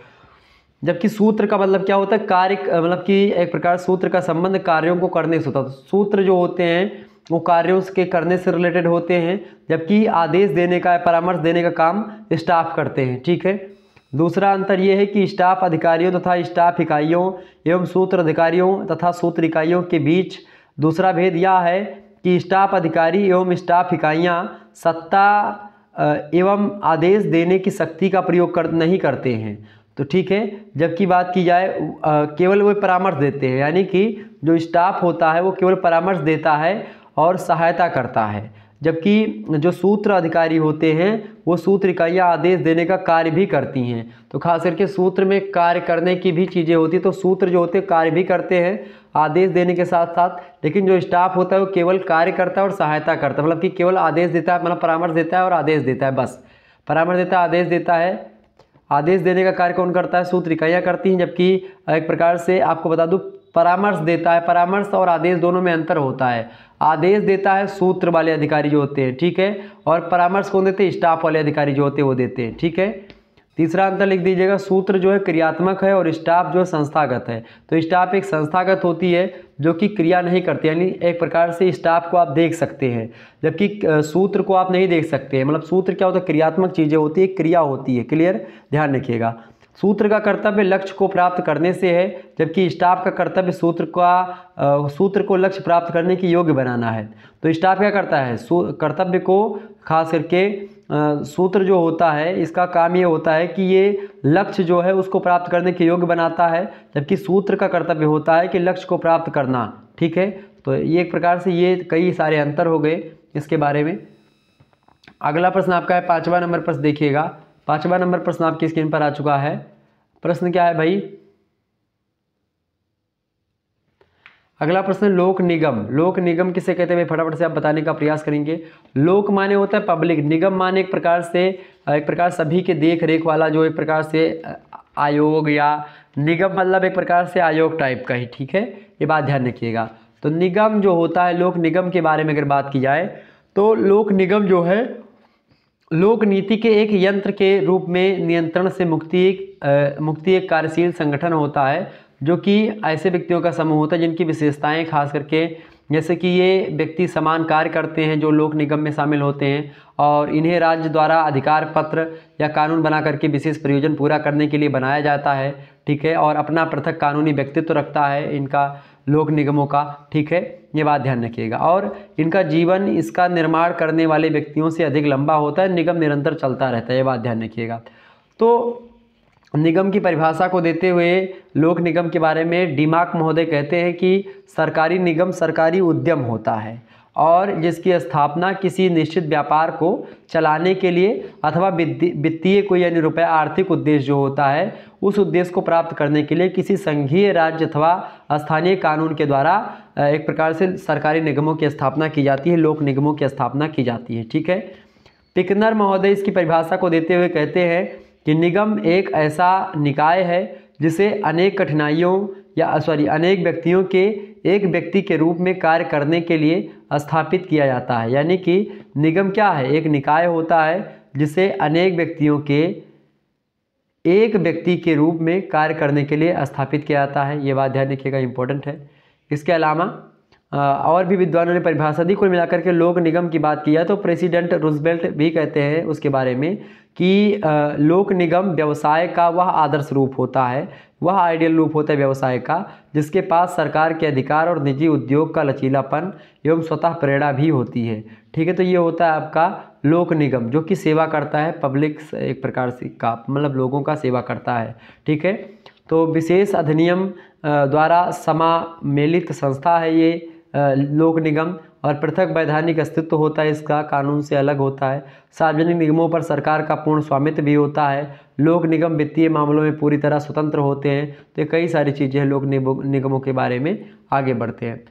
जबकि सूत्र का मतलब क्या होता है कार्य मतलब कि एक प्रकार सूत्र का संबंध कार्यों को करने से होता है तो सूत्र जो होते हैं वो कार्यों के करने से रिलेटेड होते हैं जबकि आदेश देने का परामर्श देने का काम स्टाफ करते हैं ठीक है दूसरा अंतर यह है कि स्टाफ अधिकारियों तथा स्टाफ इकाइयों एवं सूत्र अधिकारियों तथा सूत्र इकाइयों के बीच दूसरा भेद यह है कि स्टाफ अधिकारी एवं स्टाफ इकाइयाँ सत्ता एवं आदेश देने की शक्ति का प्रयोग कर नहीं करते हैं तो ठीक है जबकि बात की जाए केवल वे परामर्श देते हैं यानी कि जो स्टाफ होता है वो केवल परामर्श देता है और सहायता करता है जबकि जो सूत्र अधिकारी होते हैं वो सूत्र इकाइया आदेश देने का कार्य भी करती हैं तो खास करके सूत्र में कार्य करने की भी चीज़ें होती हैं तो सूत्र जो होते हैं कार्य भी करते हैं आदेश देने के साथ साथ लेकिन जो स्टाफ होता है वो केवल कार्य करता है और सहायता करता है मतलब कि केवल आदेश देता है मतलब परामर्श देता है और आदेश देता है बस परामर्श देता है आदेश देता है आदेश देने का कार्य कौन करता है सूत्र इकाइयाँ करती हैं जबकि एक प्रकार से आपको बता दूँ परामर्श देता है परामर्श और आदेश दोनों में अंतर होता है आदेश देता है सूत्र वाले अधिकारी जो होते हैं ठीक है और परामर्श कौन देते हैं स्टाफ वाले अधिकारी जो होते हैं वो देते हैं ठीक है तीसरा अंतर लिख दीजिएगा सूत्र जो है क्रियात्मक है और स्टाफ जो है संस्थागत है तो स्टाफ एक संस्थागत होती है जो कि क्रिया नहीं करती यानी एक प्रकार से स्टाफ को आप देख सकते हैं जबकि सूत्र को आप नहीं देख सकते हैं मतलब सूत्र क्या होता है क्रियात्मक चीज़ें होती है क्रिया होती है क्लियर ध्यान रखिएगा सूत्र का कर्तव्य लक्ष्य को प्राप्त करने से है जबकि स्टाफ का कर्तव्य सूत्र का सूत्र को लक्ष्य प्राप्त करने की योग्य बनाना है तो स्टाफ क्या करता है कर्तव्य को खास करके सूत्र जो होता है इसका काम ये होता है कि ये लक्ष्य जो है उसको प्राप्त करने के योग्य बनाता है जबकि सूत्र का कर्तव्य होता है कि लक्ष्य को प्राप्त करना ठीक है तो ये एक प्रकार से ये कई सारे अंतर हो गए इसके बारे में अगला प्रश्न आपका है पाँचवा नंबर पर देखिएगा पांचवा नंबर प्रश्न आपकी स्क्रीन पर आ चुका है प्रश्न क्या है भाई अगला प्रश्न लोक निगम लोक निगम किसे कहते हैं भाई फटाफट से आप बताने का प्रयास करेंगे लोक माने होता है पब्लिक निगम माने एक प्रकार से एक प्रकार सभी के देख रेख वाला जो एक प्रकार से आयोग या निगम मतलब एक प्रकार से आयोग टाइप का ही ठीक है ये बात ध्यान रखिएगा तो निगम जो होता है लोक निगम के बारे में अगर बात की जाए तो लोक निगम जो है लोक नीति के एक यंत्र के रूप में नियंत्रण से मुक्ति एक आ, मुक्ति एक कार्यशील संगठन होता है जो कि ऐसे व्यक्तियों का समूह होता है जिनकी विशेषताएं खास करके जैसे कि ये व्यक्ति समान कार्य करते हैं जो लोक निगम में शामिल होते हैं और इन्हें राज्य द्वारा अधिकार पत्र या कानून बना करके विशेष प्रयोजन पूरा करने के लिए बनाया जाता है ठीक है और अपना पृथक कानूनी व्यक्तित्व रखता है इनका लोक निगमों का ठीक है ये बात ध्यान रखिएगा और इनका जीवन इसका निर्माण करने वाले व्यक्तियों से अधिक लंबा होता है निगम निरंतर चलता रहता है ये बात ध्यान रखिएगा तो निगम की परिभाषा को देते हुए लोक निगम के बारे में डिमाक महोदय कहते हैं कि सरकारी निगम सरकारी उद्यम होता है और जिसकी स्थापना किसी निश्चित व्यापार को चलाने के लिए अथवा वित्तीय कोई यानी रुपये आर्थिक उद्देश्य जो होता है उस उद्देश्य को प्राप्त करने के लिए किसी संघीय राज्य अथवा स्थानीय कानून के द्वारा एक प्रकार से सरकारी निगमों की स्थापना की जाती है लोक निगमों की स्थापना की जाती है ठीक है पिकनर महोदय इसकी परिभाषा को देते हुए कहते हैं कि निगम एक ऐसा निकाय है जिसे अनेक कठिनाइयों या सॉरी अनेक व्यक्तियों के एक व्यक्ति के रूप में कार्य करने के लिए स्थापित किया जाता है यानी कि निगम क्या है एक निकाय होता है जिसे अनेक व्यक्तियों के एक व्यक्ति के रूप में कार्य करने के लिए स्थापित किया जाता है ये बात ध्यान रखिएगा इंपॉर्टेंट है इसके अलावा और भी विद्वानों ने परिभाषा दी कुल मिलाकर के लोक निगम की बात किया तो प्रेसिडेंट रूजबेल्ट भी कहते हैं उसके बारे में कि लोक निगम व्यवसाय का वह आदर्श रूप होता है वह आइडियल रूप होता है व्यवसाय का जिसके पास सरकार के अधिकार और निजी उद्योग का लचीलापन एवं स्वतः प्रेरणा भी होती है ठीक है तो ये होता है आपका लोक निगम जो कि सेवा करता है पब्लिक एक प्रकार से का मतलब लोगों का सेवा करता है ठीक है तो विशेष अधिनियम द्वारा समामेलित संस्था है ये लोक निगम और पृथक वैधानिक अस्तित्व होता है इसका कानून से अलग होता है सार्वजनिक निगमों पर सरकार का पूर्ण स्वामित्व भी होता है लोक निगम वित्तीय मामलों में पूरी तरह स्वतंत्र होते हैं तो कई सारी चीज़ें हैं लोक निगमों के बारे में आगे बढ़ते हैं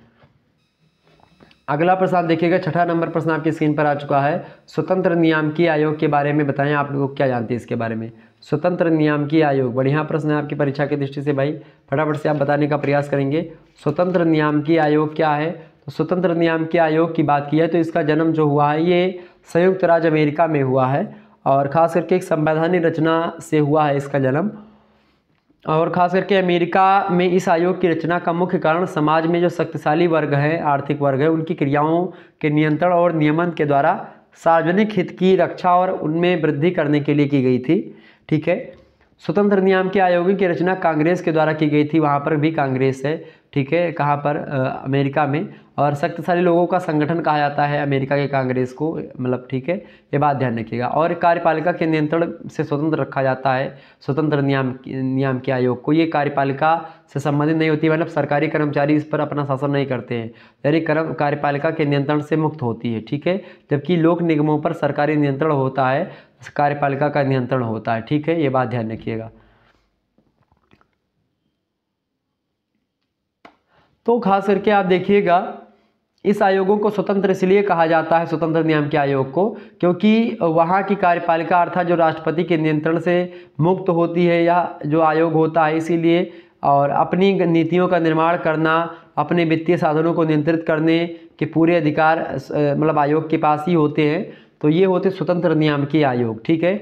अगला प्रश्न आप देखिएगा छठा नंबर प्रश्न आपकी स्क्रीन पर आ चुका है स्वतंत्र नियाम की आयोग के बारे में बताएं आप लोग क्या जानते हैं इसके बारे में स्वतंत्र नियाम की आयोग बढ़िया प्रश्न है आपकी परीक्षा की दृष्टि से भाई फटाफट से आप बताने का प्रयास करेंगे स्वतंत्र नियाम की आयोग क्या है स्वतंत्र नियामकीय आयोग की बात की है तो इसका जन्म जो हुआ है ये संयुक्त राज्य अमेरिका में हुआ है और ख़ास करके एक संवैधानिक रचना से हुआ है इसका जन्म और ख़ास करके अमेरिका में इस आयोग की रचना का मुख्य कारण समाज में जो शक्तिशाली वर्ग हैं आर्थिक वर्ग है उनकी क्रियाओं के नियंत्रण और नियमन के द्वारा सार्वजनिक हित की रक्षा और उनमें वृद्धि करने के लिए की गई थी ठीक है स्वतंत्र नियाम के आयोगों की रचना कांग्रेस के द्वारा की गई थी वहाँ पर भी कांग्रेस है ठीक है कहाँ पर आ, अमेरिका में और शक्तिशाली लोगों का संगठन कहा जाता है अमेरिका के कांग्रेस को मतलब ठीक है ये बात ध्यान रखिएगा और कार्यपालिका के नियंत्रण से स्वतंत्र रखा जाता है स्वतंत्र नियाम नियाम के आयोग को ये कार्यपालिका से संबंधित नहीं होती मतलब सरकारी कर्मचारी इस पर अपना शासन नहीं करते हैं यानी कर्म कार्यपालिका के नियंत्रण से मुक्त होती है ठीक है जबकि लोक निगमों पर सरकारी नियंत्रण होता है कार्यपालिका का नियंत्रण होता है ठीक है ये बात ध्यान रखिएगा तो खास करके आप देखिएगा इस आयोगों को स्वतंत्र इसलिए कहा जाता है स्वतंत्र के आयोग को क्योंकि वहाँ की कार्यपालिका अर्थात जो राष्ट्रपति के नियंत्रण से मुक्त होती है या जो आयोग होता है इसीलिए और अपनी नीतियों का निर्माण करना अपने वित्तीय साधनों को नियंत्रित करने के पूरे अधिकार मतलब आयोग के पास ही होते हैं तो ये होते स्वतंत्र के आयोग ठीक है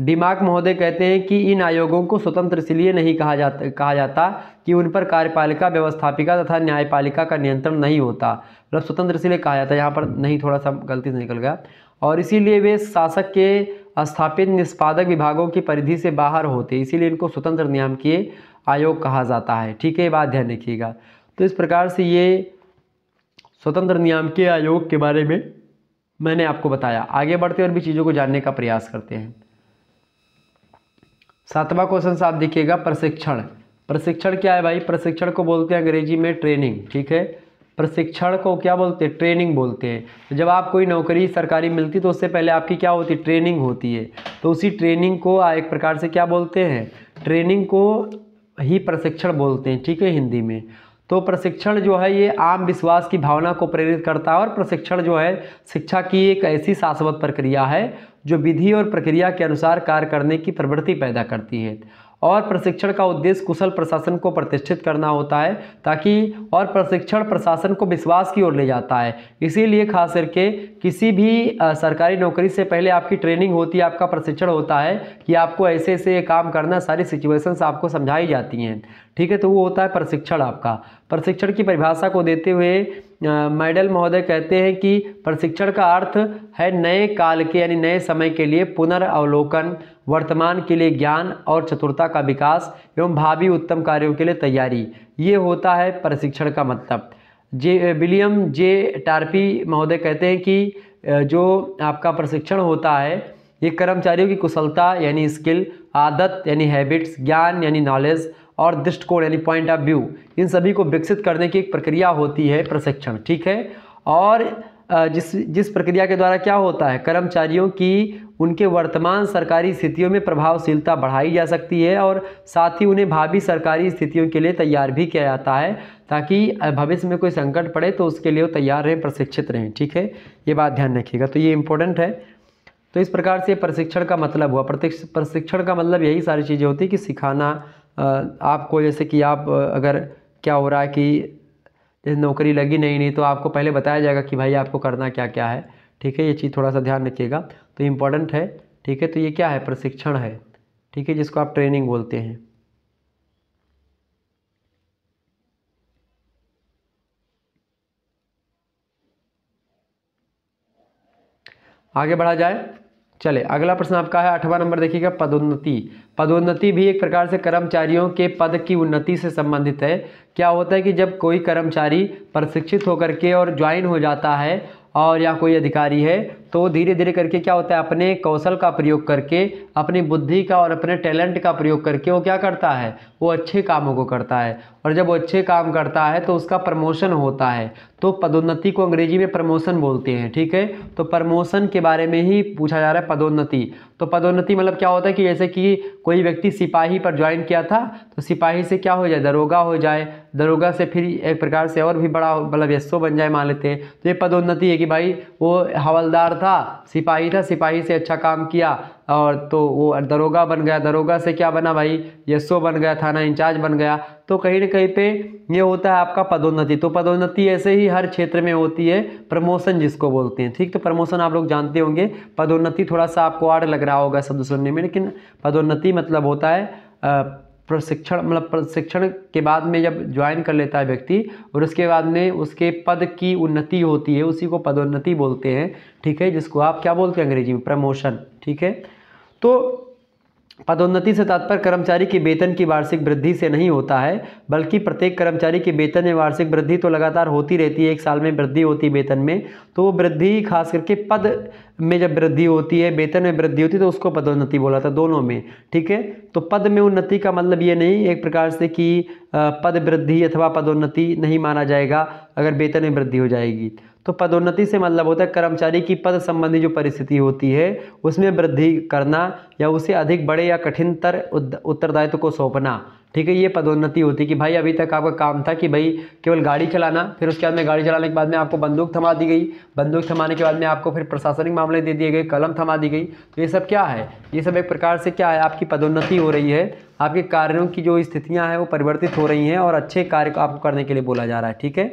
डिमाक महोदय कहते हैं कि इन आयोगों को स्वतंत्र इसलिए नहीं कहा जाता कहा जाता कि उन पर कार्यपालिका व्यवस्थापिका तथा न्यायपालिका का नियंत्रण नहीं होता मतलब स्वतंत्र इसलिए कहा जाता है यहाँ पर नहीं थोड़ा सा गलती से निकल गया और इसीलिए वे शासक के स्थापित निष्पादक विभागों की परिधि से बाहर होते इसीलिए इनको स्वतंत्र नियम के आयोग कहा जाता है ठीक है ये बात ध्यान रखिएगा तो इस प्रकार से ये स्वतंत्र नियम के आयोग के बारे में मैंने आपको बताया आगे बढ़ते और भी चीज़ों को जानने का प्रयास करते हैं सातवां क्वेश्चन साहब देखिएगा प्रशिक्षण प्रशिक्षण क्या है भाई प्रशिक्षण को बोलते हैं अंग्रेजी में ट्रेनिंग ठीक है प्रशिक्षण को क्या बोलते हैं ट्रेनिंग बोलते हैं तो जब आप कोई नौकरी सरकारी मिलती तो उससे पहले आपकी क्या होती है ट्रेनिंग होती है तो उसी ट्रेनिंग को एक प्रकार से क्या बोलते हैं ट्रेनिंग को ही प्रशिक्षण बोलते हैं ठीक है हिंदी में तो प्रशिक्षण जो है ये आम विश्वास की भावना को प्रेरित करता है और प्रशिक्षण जो है शिक्षा की एक ऐसी शाश्वत प्रक्रिया है जो विधि और प्रक्रिया के अनुसार कार्य करने की प्रवृत्ति पैदा करती है और प्रशिक्षण का उद्देश्य कुशल प्रशासन को प्रतिष्ठित करना होता है ताकि और प्रशिक्षण प्रशासन को विश्वास की ओर ले जाता है इसीलिए खास करके किसी भी सरकारी नौकरी से पहले आपकी ट्रेनिंग होती है आपका प्रशिक्षण होता है कि आपको ऐसे ऐसे ये काम करना सारी सिचुएशंस आपको समझाई जाती हैं ठीक है तो वो होता है प्रशिक्षण आपका प्रशिक्षण की परिभाषा को देते हुए मैडल महोदय कहते हैं कि प्रशिक्षण का अर्थ है नए काल के यानी नए समय के लिए पुनर्वलोकन वर्तमान के लिए ज्ञान और चतुरता का विकास एवं भावी उत्तम कार्यों के लिए तैयारी ये होता है प्रशिक्षण का मतलब जे विलियम जे टारपी महोदय कहते हैं कि जो आपका प्रशिक्षण होता है ये कर्मचारियों की कुशलता यानी स्किल आदत यानी हैबिट्स ज्ञान यानी नॉलेज और दृष्टिकोण यानी पॉइंट ऑफ व्यू इन सभी को विकसित करने की एक प्रक्रिया होती है प्रशिक्षण ठीक है और जिस जिस प्रक्रिया के द्वारा क्या होता है कर्मचारियों की उनके वर्तमान सरकारी स्थितियों में प्रभावशीलता बढ़ाई जा सकती है और साथ ही उन्हें भावी सरकारी स्थितियों के लिए तैयार भी किया जाता है ताकि भविष्य में कोई संकट पड़े तो उसके लिए वो तैयार रहें प्रशिक्षित रहें ठीक है ये बात ध्यान रखिएगा तो ये इंपॉर्टेंट है तो इस प्रकार से प्रशिक्षण का मतलब हुआ प्रशिक्षण का मतलब यही सारी चीज़ें होती कि सिखाना आपको जैसे कि आप अगर क्या हो रहा है कि जैसे नौकरी लगी नहीं नहीं तो आपको पहले बताया जाएगा कि भाई आपको करना क्या क्या है ठीक है ये चीज़ थोड़ा सा ध्यान रखिएगा तो इम्पॉर्टेंट है ठीक है तो ये क्या है प्रशिक्षण है ठीक है जिसको आप ट्रेनिंग बोलते हैं आगे बढ़ा जाए चले अगला प्रश्न आपका है अठवा नंबर देखिएगा पदोन्नति पदोन्नति भी एक प्रकार से कर्मचारियों के पद की उन्नति से संबंधित है क्या होता है कि जब कोई कर्मचारी प्रशिक्षित होकर के और ज्वाइन हो जाता है और या कोई अधिकारी है तो धीरे धीरे करके क्या होता है अपने कौशल का प्रयोग करके अपनी बुद्धि का और अपने टैलेंट का प्रयोग करके वो क्या करता है वो अच्छे कामों को करता है और जब वो अच्छे काम करता है तो उसका प्रमोशन होता है तो पदोन्नति को अंग्रेजी में प्रमोशन बोलते हैं ठीक है तो प्रमोशन के बारे में ही पूछा जा रहा है पदोन्नति तो पदोन्नति मतलब क्या होता है कि जैसे कि कोई व्यक्ति सिपाही पर ज्वाइन किया था तो सिपाही से क्या हो जाए दरोगा हो जाए दरोगा से फिर एक प्रकार से और भी बड़ा मतलब यस्सो बन जाए मान लेते हैं तो ये पदोन्नति है कि भाई वो हवलदार था सिपाही था सिपाही से अच्छा काम किया और तो वो दरोगा बन गया दरोगा से क्या बना भाई यशो बन गया थाना इंचार्ज बन गया तो कहीं ना कहीं पे ये होता है आपका पदोन्नति तो पदोन्नति ऐसे ही हर क्षेत्र में होती है प्रमोशन जिसको बोलते हैं ठीक तो प्रमोशन आप लोग जानते होंगे पदोन्नति थोड़ा सा आपको आड़ लग रहा होगा शब्द सुनने में लेकिन पदोन्नति मतलब होता है प्रशिक्षण मतलब प्रशिक्षण के बाद में जब ज्वाइन कर लेता है व्यक्ति और उसके बाद में उसके पद की उन्नति होती है उसी को पदोन्नति बोलते हैं ठीक है जिसको आप क्या बोलते हैं अंग्रेजी में प्रमोशन ठीक है तो पदोन्नति से तात्पर्य कर्मचारी के वेतन की वार्षिक वृद्धि से नहीं होता है बल्कि प्रत्येक कर्मचारी के वेतन में वार्षिक वृद्धि तो लगातार होती रहती है एक साल में वृद्धि होती है वेतन में तो वो वृद्धि खास करके पद में जब वृद्धि होती है वेतन में वृद्धि होती है तो उसको पदोन्नति बोला था दोनों में ठीक है तो पद में उन्नति का मतलब ये नहीं एक प्रकार से कि पद वृद्धि अथवा पदोन्नति नहीं माना जाएगा अगर वेतन में वृद्धि हो जाएगी तो पदोन्नति से मतलब होता है कर्मचारी की पद संबंधी जो परिस्थिति होती है उसमें वृद्धि करना या उसे अधिक बड़े या कठिनतर उत्तरदायित्व को सौंपना ठीक है ये पदोन्नति होती है कि भाई अभी तक आपका काम था कि भाई केवल गाड़ी चलाना फिर उसके बाद में गाड़ी चलाने के बाद में आपको बंदूक थमा दी गई बंदूक थमाने के बाद में आपको फिर प्रशासनिक मामले दे दिए गए कलम थमा दी गई तो ये सब क्या है ये सब एक प्रकार से क्या है आपकी पदोन्नति हो रही है आपके कार्यों की जो स्थितियाँ हैं वो परिवर्तित हो रही हैं और अच्छे कार्य को आपको करने के लिए बोला जा रहा है ठीक है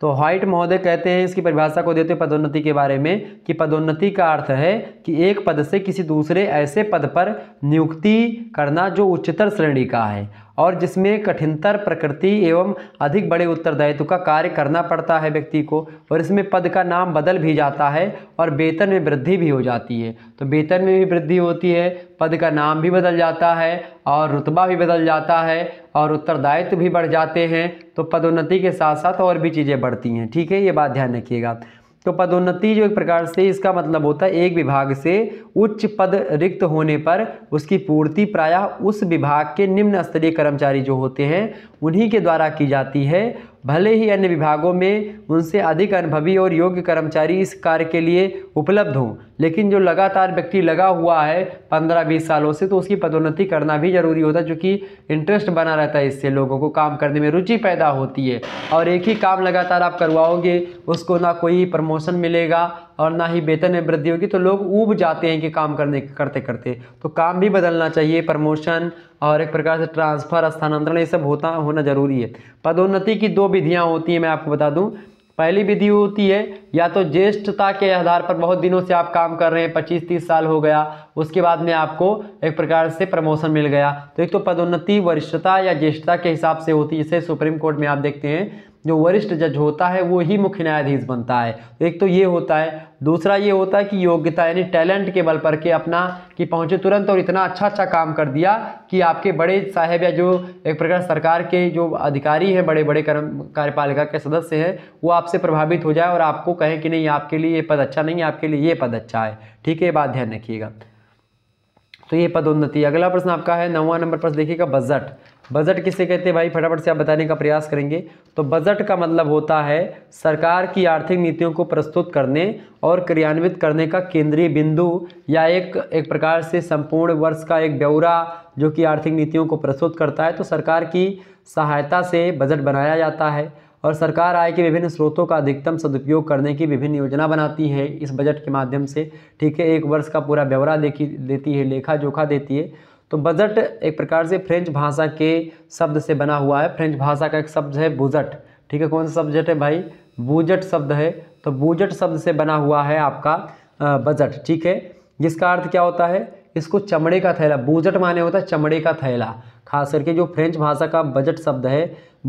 तो हाइट महोदय कहते हैं इसकी परिभाषा को देते हैं पदोन्नति के बारे में कि पदोन्नति का अर्थ है कि एक पद से किसी दूसरे ऐसे पद पर नियुक्ति करना जो उच्चतर श्रेणी का है और जिसमें कठिनतर प्रकृति एवं अधिक बड़े उत्तरदायित्व का कार्य करना पड़ता है व्यक्ति को और इसमें पद का नाम बदल भी जाता है और वेतन में वृद्धि भी हो जाती है तो वेतन में भी वृद्धि होती है पद का नाम भी बदल जाता है और रुतबा भी बदल जाता है और उत्तरदायित्व भी बढ़ जाते हैं तो पदोन्नति के साथ साथ और भी चीज़ें बढ़ती हैं ठीक है ये बात ध्यान रखिएगा तो पदोन्नति जो एक प्रकार से इसका मतलब होता है एक विभाग से उच्च पद रिक्त होने पर उसकी पूर्ति प्रायः उस विभाग के निम्न स्तरीय कर्मचारी जो होते हैं उन्हीं के द्वारा की जाती है भले ही अन्य विभागों में उनसे अधिक अनुभवी और योग्य कर्मचारी इस कार्य के लिए उपलब्ध हों लेकिन जो लगातार व्यक्ति लगा हुआ है पंद्रह बीस सालों से तो उसकी पदोन्नति करना भी ज़रूरी होता है चूँकि इंटरेस्ट बना रहता है इससे लोगों को काम करने में रुचि पैदा होती है और एक ही काम लगातार आप करवाओगे उसको ना कोई प्रमोशन मिलेगा और ना ही वेतन में वृद्धि होगी तो लोग ऊब जाते हैं कि काम करने करते करते तो काम भी बदलना चाहिए प्रमोशन और एक प्रकार से ट्रांसफ़र स्थानांतरण ये सब होता होना ज़रूरी है पदोन्नति की दो विधियाँ होती हैं मैं आपको बता दूँ पहली विधि होती है या तो ज्येष्ठता के आधार पर बहुत दिनों से आप काम कर रहे हैं पच्चीस तीस साल हो गया उसके बाद में आपको एक प्रकार से प्रमोशन मिल गया तो एक तो पदोन्नति वरिष्ठता या ज्येष्ठता के हिसाब से होती है इसे सुप्रीम कोर्ट में आप देखते हैं जो वरिष्ठ जज होता है वो ही मुख्य न्यायाधीश बनता है एक तो ये होता है दूसरा ये होता है कि योग्यता यानी टैलेंट के बल पर के अपना कि पहुंचे तुरंत और इतना अच्छा अच्छा काम कर दिया कि आपके बड़े साहेब या जो एक प्रकार सरकार के जो अधिकारी हैं बड़े बड़े कर्म कार्यपालिका के सदस्य हैं वो आपसे प्रभावित हो जाए और आपको कहें कि नहीं आपके लिए ये पद अच्छा नहीं है आपके लिए ये पद अच्छा है ठीक है ये बात ध्यान रखिएगा तो ये पदोन्नति अगला प्रश्न आपका है नवा नंबर प्रश्न देखिएगा बजट बजट किसे कहते हैं भाई फटाफट से आप बताने का प्रयास करेंगे तो बजट का मतलब होता है सरकार की आर्थिक नीतियों को प्रस्तुत करने और क्रियान्वित करने का केंद्रीय बिंदु या एक एक प्रकार से संपूर्ण वर्ष का एक ब्यौरा जो कि आर्थिक नीतियों को प्रस्तुत करता है तो सरकार की सहायता से बजट बनाया जाता है और सरकार आय के विभिन्न स्रोतों का अधिकतम सदुपयोग करने की विभिन्न योजना बनाती है इस बजट के माध्यम से ठीक है एक वर्ष का पूरा ब्यौरा देखी देती है लेखा जोखा देती है तो बजट एक प्रकार से फ्रेंच भाषा के शब्द से बना हुआ है फ्रेंच भाषा का एक शब्द है बुजट ठीक है कौन सा सब्जेक्ट है भाई बूजट शब्द है तो बूजट शब्द से बना हुआ है आपका बजट ठीक है जिसका अर्थ क्या होता है इसको चमड़े का थैला बूजट माने होता है चमड़े का थैला खास करके जो फ्रेंच भाषा का बजट शब्द है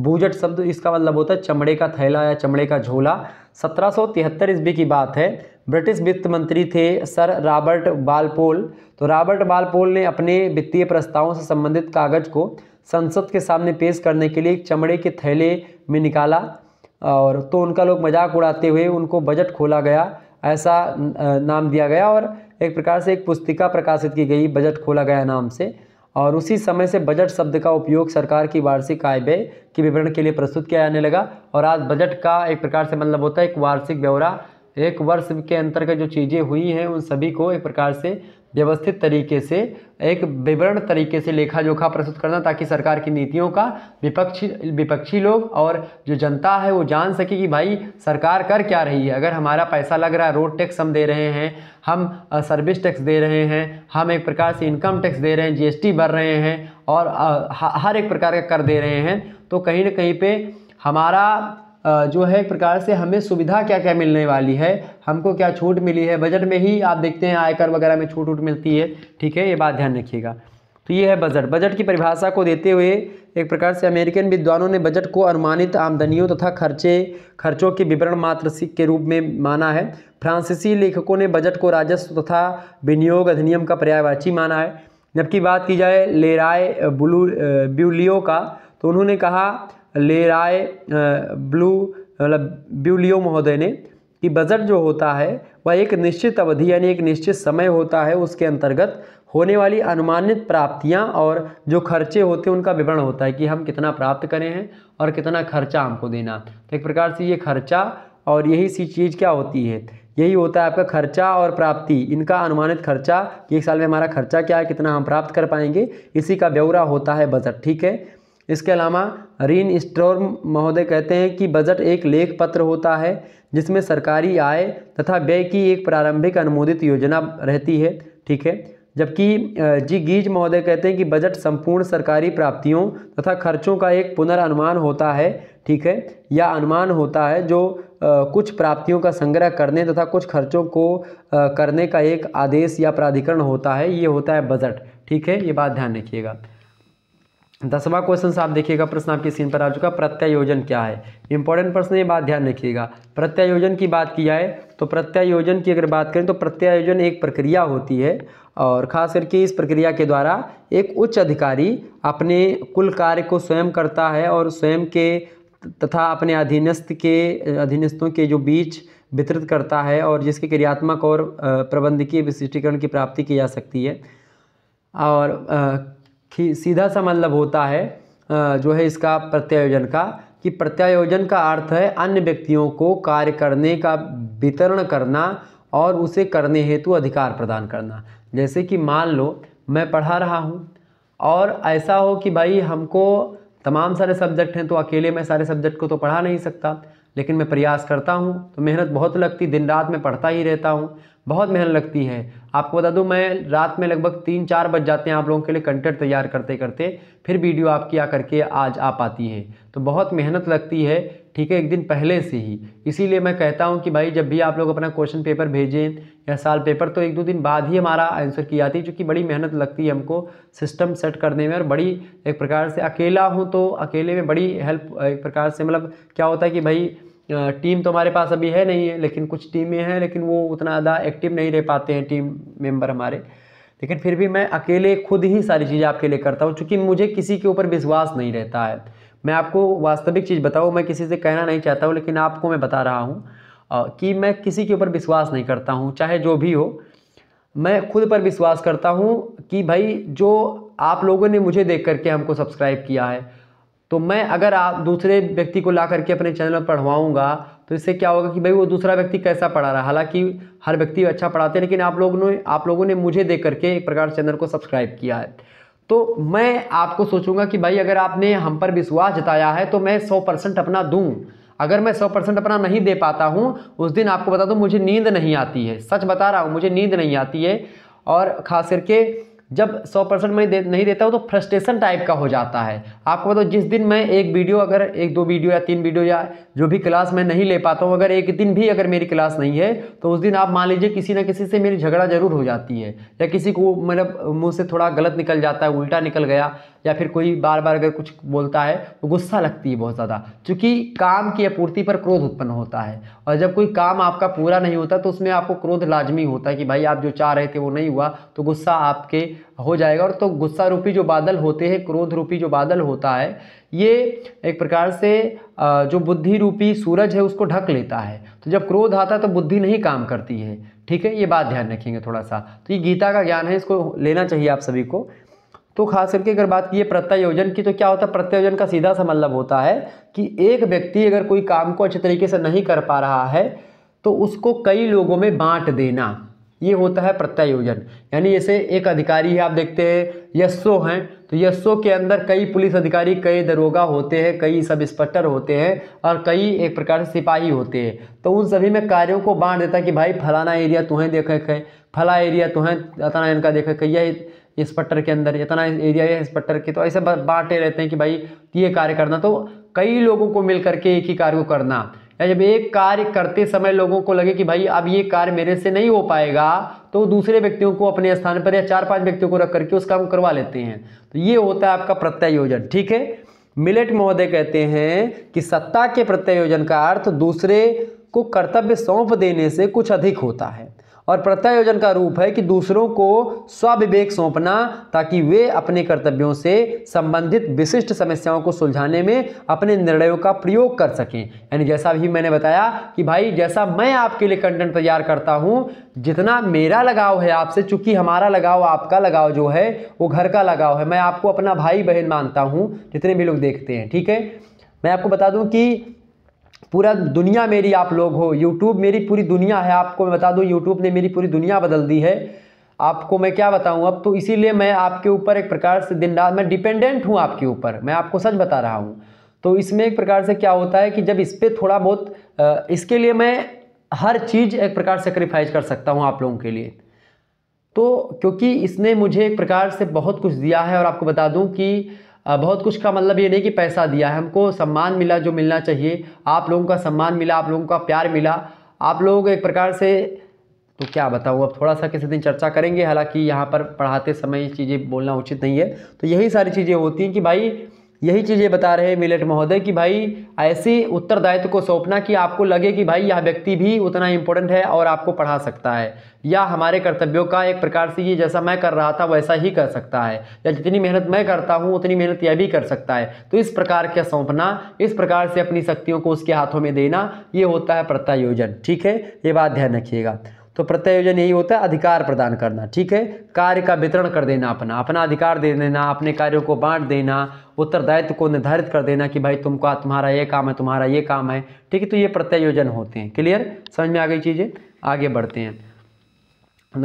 बूजट शब्द इसका मतलब होता है चमड़े का थैला या चमड़े का झोला सत्रह सौ ईस्वी की बात है ब्रिटिश वित्त मंत्री थे सर रॉबर्ट बालपोल तो रॉबर्ट बालपोल ने अपने वित्तीय प्रस्तावों से संबंधित कागज को संसद के सामने पेश करने के लिए एक चमड़े के थैले में निकाला और तो उनका लोग मजाक उड़ाते हुए उनको बजट खोला गया ऐसा नाम दिया गया और एक प्रकार से एक पुस्तिका प्रकाशित की गई बजट खोला गया नाम से और उसी समय से बजट शब्द का उपयोग सरकार की वार्षिक आय व्यय के विवरण के लिए प्रस्तुत किया जाने लगा और आज बजट का एक प्रकार से मतलब होता है एक वार्षिक ब्यौरा एक वर्ष के अंतर्गत जो चीज़ें हुई हैं उन सभी को एक प्रकार से व्यवस्थित तरीके से एक विवरण तरीके से लेखा जोखा प्रस्तुत करना ताकि सरकार की नीतियों का विपक्षी विपक्षी लोग और जो जनता है वो जान सके कि भाई सरकार कर क्या रही है अगर हमारा पैसा लग रहा है रोड टैक्स हम दे रहे हैं हम सर्विस टैक्स दे रहे हैं हम एक प्रकार से इनकम टैक्स दे रहे हैं जीएसटी भर रहे हैं और हर एक प्रकार का कर दे रहे हैं तो कहीं ना कहीं पर हमारा जो है एक प्रकार से हमें सुविधा क्या क्या मिलने वाली है हमको क्या छूट मिली है बजट में ही आप देखते हैं आयकर वगैरह में छूट वूट मिलती है ठीक है ये बात ध्यान रखिएगा तो ये है बजट बजट की परिभाषा को देते हुए एक प्रकार से अमेरिकन विद्वानों ने बजट को अनुमानित आमदनियों तथा खर्चे खर्चों के विवरण मात्र के रूप में माना है फ्रांसीसी लेखकों ने बजट को राजस्व तथा विनियोग अधिनियम का पर्यायवाची माना है जबकि बात की जाए लेराय ब्लू ब्यूलियो का तो उन्होंने कहा लेराय ब्लू मतलब ब्यूलियो महोदय ने कि बजट जो होता है वह एक निश्चित अवधि यानी एक निश्चित समय होता है उसके अंतर्गत होने वाली अनुमानित प्राप्तियां और जो खर्चे होते हैं उनका विवरण होता है कि हम कितना प्राप्त करें हैं और कितना खर्चा हमको देना तो एक प्रकार से ये खर्चा और यही सी चीज़ क्या होती है यही होता है आपका खर्चा और प्राप्ति इनका अनुमानित खर्चा कि एक साल में हमारा खर्चा क्या है कितना हम प्राप्त कर पाएंगे इसी का ब्यौरा होता है बजट ठीक है इसके अलावा रीन स्टोर महोदय कहते हैं कि बजट एक लेख पत्र होता है जिसमें सरकारी आय तथा व्यय की एक प्रारंभिक अनुमोदित योजना रहती है ठीक है जबकि जी गीज महोदय कहते हैं कि बजट संपूर्ण सरकारी प्राप्तियों तथा खर्चों का एक पुनर्नुमान होता है ठीक है या अनुमान होता है जो कुछ प्राप्तियों का संग्रह करने तथा कुछ खर्चों को करने का एक आदेश या प्राधिकरण होता है ये होता है बजट ठीक है ये बात ध्यान रखिएगा दसवां क्वेश्चन आप देखिएगा प्रश्न आपके सीन पर आ चुका प्रत्यायोजन क्या है इंपॉर्टेंट प्रश्न ये बात ध्यान रखिएगा प्रत्यायोजन की बात की जाए तो प्रत्यायोजन की अगर बात करें तो प्रत्यायोजन एक प्रक्रिया होती है और ख़ास करके इस प्रक्रिया के द्वारा एक उच्च अधिकारी अपने कुल कार्य को स्वयं करता है और स्वयं के तथा अपने अधीनस्थ के अधीनस्थों के जो बीच वितरित करता है और जिसके क्रियात्मक और प्रबंधकीय विशिष्टीकरण की प्राप्ति की जा सकती है और सीधा सा मतलब होता है जो है इसका प्रत्यायोजन का कि प्रत्यायोजन का अर्थ है अन्य व्यक्तियों को कार्य करने का वितरण करना और उसे करने हेतु अधिकार प्रदान करना जैसे कि मान लो मैं पढ़ा रहा हूँ और ऐसा हो कि भाई हमको तमाम सारे सब्जेक्ट हैं तो अकेले मैं सारे सब्जेक्ट को तो पढ़ा नहीं सकता लेकिन मैं प्रयास करता हूँ तो मेहनत बहुत लगती दिन रात मैं पढ़ता ही रहता हूँ बहुत मेहनत लगती है आपको बता दूं मैं रात में लगभग तीन चार बज जाते हैं आप लोगों के लिए कंटेंट तैयार करते करते फिर वीडियो आपकी आ करके आज आ पाती है तो बहुत मेहनत लगती है ठीक है एक दिन पहले से ही इसीलिए मैं कहता हूँ कि भाई जब भी आप लोग अपना क्वेश्चन पेपर भेजें या साल पेपर तो एक दो दिन बाद ही हमारा आंसर की जाती है क्योंकि बड़ी मेहनत लगती है हमको सिस्टम सेट करने में और बड़ी एक प्रकार से अकेला हूँ तो अकेले में बड़ी हेल्प एक प्रकार से मतलब क्या होता है कि भाई टीम तो हमारे पास अभी है नहीं है लेकिन कुछ टीमें हैं लेकिन वो उतना ज़्यादा एक्टिव नहीं रह पाते हैं टीम मेंबर हमारे लेकिन फिर भी मैं अकेले खुद ही सारी चीज़ें आपके लिए करता हूँ चूँकि मुझे किसी के ऊपर विश्वास नहीं रहता है मैं आपको वास्तविक चीज़ बताऊँ मैं किसी से कहना नहीं चाहता हूँ लेकिन आपको मैं बता रहा हूँ कि मैं किसी के ऊपर विश्वास नहीं करता हूँ चाहे जो भी हो मैं खुद पर विश्वास करता हूँ कि भाई जो आप लोगों ने मुझे देख करके हमको सब्सक्राइब किया है तो मैं हाँ। अगर आप दूसरे व्यक्ति को ला करके अपने चैनल पर पढ़वाऊँगा तो इससे क्या होगा कि भाई वो दूसरा व्यक्ति कैसा पढ़ा रहा है हालांकि हर व्यक्ति अच्छा पढ़ाते हैं लेकिन आप लोगों ने आप लोगों ने मुझे देख करके एक प्रकार चैनल को सब्सक्राइब किया है तो मैं आपको सोचूंगा कि भाई अगर आपने हम पर विश्वास जताया है तो मैं सौ परसेंट अपना दूँ अगर मैं सौ परसेंट अपना नहीं दे पाता हूँ उस दिन आपको बता दूँ मुझे नींद नहीं आती है सच बता रहा हूँ मुझे नींद नहीं आती है और ख़ास करके जब सौ परसेंट मैं दे, नहीं देता हूँ तो फ्रस्ट्रेशन टाइप का हो जाता है आपको बताओ जिस दिन मैं एक वीडियो अगर एक दो वीडियो या तीन वीडियो या जो भी क्लास मैं नहीं ले पाता हूँ अगर एक दिन भी अगर मेरी क्लास नहीं है तो उस दिन आप मान लीजिए किसी ना किसी से मेरी झगड़ा जरूर हो जाती है या किसी को मतलब मुँह से थोड़ा गलत निकल जाता है उल्टा निकल गया या फिर कोई बार बार अगर कुछ बोलता है तो गुस्सा लगती है बहुत ज़्यादा क्योंकि काम की आपूर्ति पर क्रोध उत्पन्न होता है और जब कोई काम आपका पूरा नहीं होता तो उसमें आपको क्रोध लाजमी होता है कि भाई आप जो चाह रहे थे वो नहीं हुआ तो गुस्सा आपके हो जाएगा और तो गुस्सा रूपी जो बादल होते हैं क्रोध रूपी जो बादल होता है ये एक प्रकार से जो बुद्धि रूपी सूरज है उसको ढक लेता है तो जब क्रोध आता है तो बुद्धि नहीं काम करती है ठीक है ये बात ध्यान रखेंगे थोड़ा सा तो ये गीता का ज्ञान है इसको लेना चाहिए आप सभी को तो खास करके अगर बात की प्रत्यायोजन की तो क्या होता है प्रत्यायोजन का सीधा सा मतलब होता है कि एक व्यक्ति अगर कोई काम को अच्छे तरीके से नहीं कर पा रहा है तो उसको कई लोगों में बांट देना ये होता है प्रत्यायोजन यानी जैसे एक अधिकारी है आप देखते हैं यस्ो हैं तो यस्ो के अंदर कई पुलिस अधिकारी कई दरोगा होते हैं कई सब इंस्पेक्टर होते हैं और कई एक प्रकार से सिपाही होते हैं तो उन सभी में कार्यों को बांट देता है कि भाई फलाना एरिया तुम्हें देखे खे फला एरिया तुम्हें अतना इनका देखे खे यह इस पट्टर के अंदर इतना एरिया है इस पट्टर के तो ऐसे बांटे रहते हैं कि भाई ये कार्य करना तो कई लोगों को मिल करके एक ही कार्य को करना या जब एक कार्य करते समय लोगों को लगे कि भाई अब ये कार्य मेरे से नहीं हो पाएगा तो दूसरे व्यक्तियों को अपने स्थान पर या चार पांच व्यक्तियों को रख करके उस काम करवा लेते हैं तो ये होता है आपका प्रत्यायोजन ठीक है मिलेट महोदय कहते हैं कि सत्ता के प्रत्यायोजन का अर्थ दूसरे को कर्तव्य सौंप देने से कुछ अधिक होता है और प्रत्यायोजन का रूप है कि दूसरों को स्वविवेक सौंपना ताकि वे अपने कर्तव्यों से संबंधित विशिष्ट समस्याओं को सुलझाने में अपने निर्णयों का प्रयोग कर सकें यानी जैसा भी मैंने बताया कि भाई जैसा मैं आपके लिए कंटेंट तैयार करता हूँ जितना मेरा लगाव है आपसे चूंकि हमारा लगाव आपका लगाव जो है वो घर का लगाव है मैं आपको अपना भाई बहन मानता हूँ जितने भी लोग देखते हैं ठीक है मैं आपको बता दूँ कि पूरा दुनिया मेरी आप लोग हो यूट्यूब मेरी पूरी दुनिया है आपको मैं बता दूँ यूट्यूब ने मेरी पूरी दुनिया बदल दी है आपको मैं क्या बताऊँ अब तो इसीलिए मैं आपके ऊपर एक प्रकार से दिन रात मैं डिपेंडेंट हूँ आपके ऊपर मैं आपको सच बता रहा हूँ तो इसमें एक प्रकार से क्या होता है कि जब इस पर थोड़ा बहुत इसके लिए मैं हर चीज़ एक प्रकार सेक्रीफाइस कर सकता हूँ आप लोगों के लिए तो क्योंकि इसने मुझे एक प्रकार से बहुत कुछ दिया है और आपको बता दूँ कि बहुत कुछ का मतलब ये नहीं कि पैसा दिया है हमको सम्मान मिला जो मिलना चाहिए आप लोगों का सम्मान मिला आप लोगों का प्यार मिला आप लोगों को एक प्रकार से तो क्या बताऊँ अब थोड़ा सा किसी दिन चर्चा करेंगे हालांकि यहाँ पर पढ़ाते समय ये चीज़ें बोलना उचित नहीं है तो यही सारी चीज़ें होती हैं कि भाई यही चीज़ ये बता रहे हैं मिलेट महोदय कि भाई ऐसे उत्तरदायित्व को सौंपना कि आपको लगे कि भाई यह व्यक्ति भी उतना इम्पोर्टेंट है और आपको पढ़ा सकता है या हमारे कर्तव्यों का एक प्रकार से ये जैसा मैं कर रहा था वैसा ही कर सकता है या जितनी मेहनत मैं करता हूँ उतनी मेहनत यह भी कर सकता है तो इस प्रकार का सौंपना इस प्रकार से अपनी शक्तियों को उसके हाथों में देना ये होता है प्रत्यायोजन ठीक है ये बात ध्यान रखिएगा तो प्रत्यायोजन यही होता है अधिकार प्रदान करना ठीक है कार्य का वितरण कर देना अपना अपना अधिकार दे देना अपने कार्यों को बांट देना उत्तरदायित्व को निर्धारित कर देना कि भाई तुमको तुम्हारा ये काम है तुम्हारा ये काम है ठीक है तो ये प्रत्यायोजन होते हैं क्लियर समझ में आ गई चीज़ें आगे बढ़ते हैं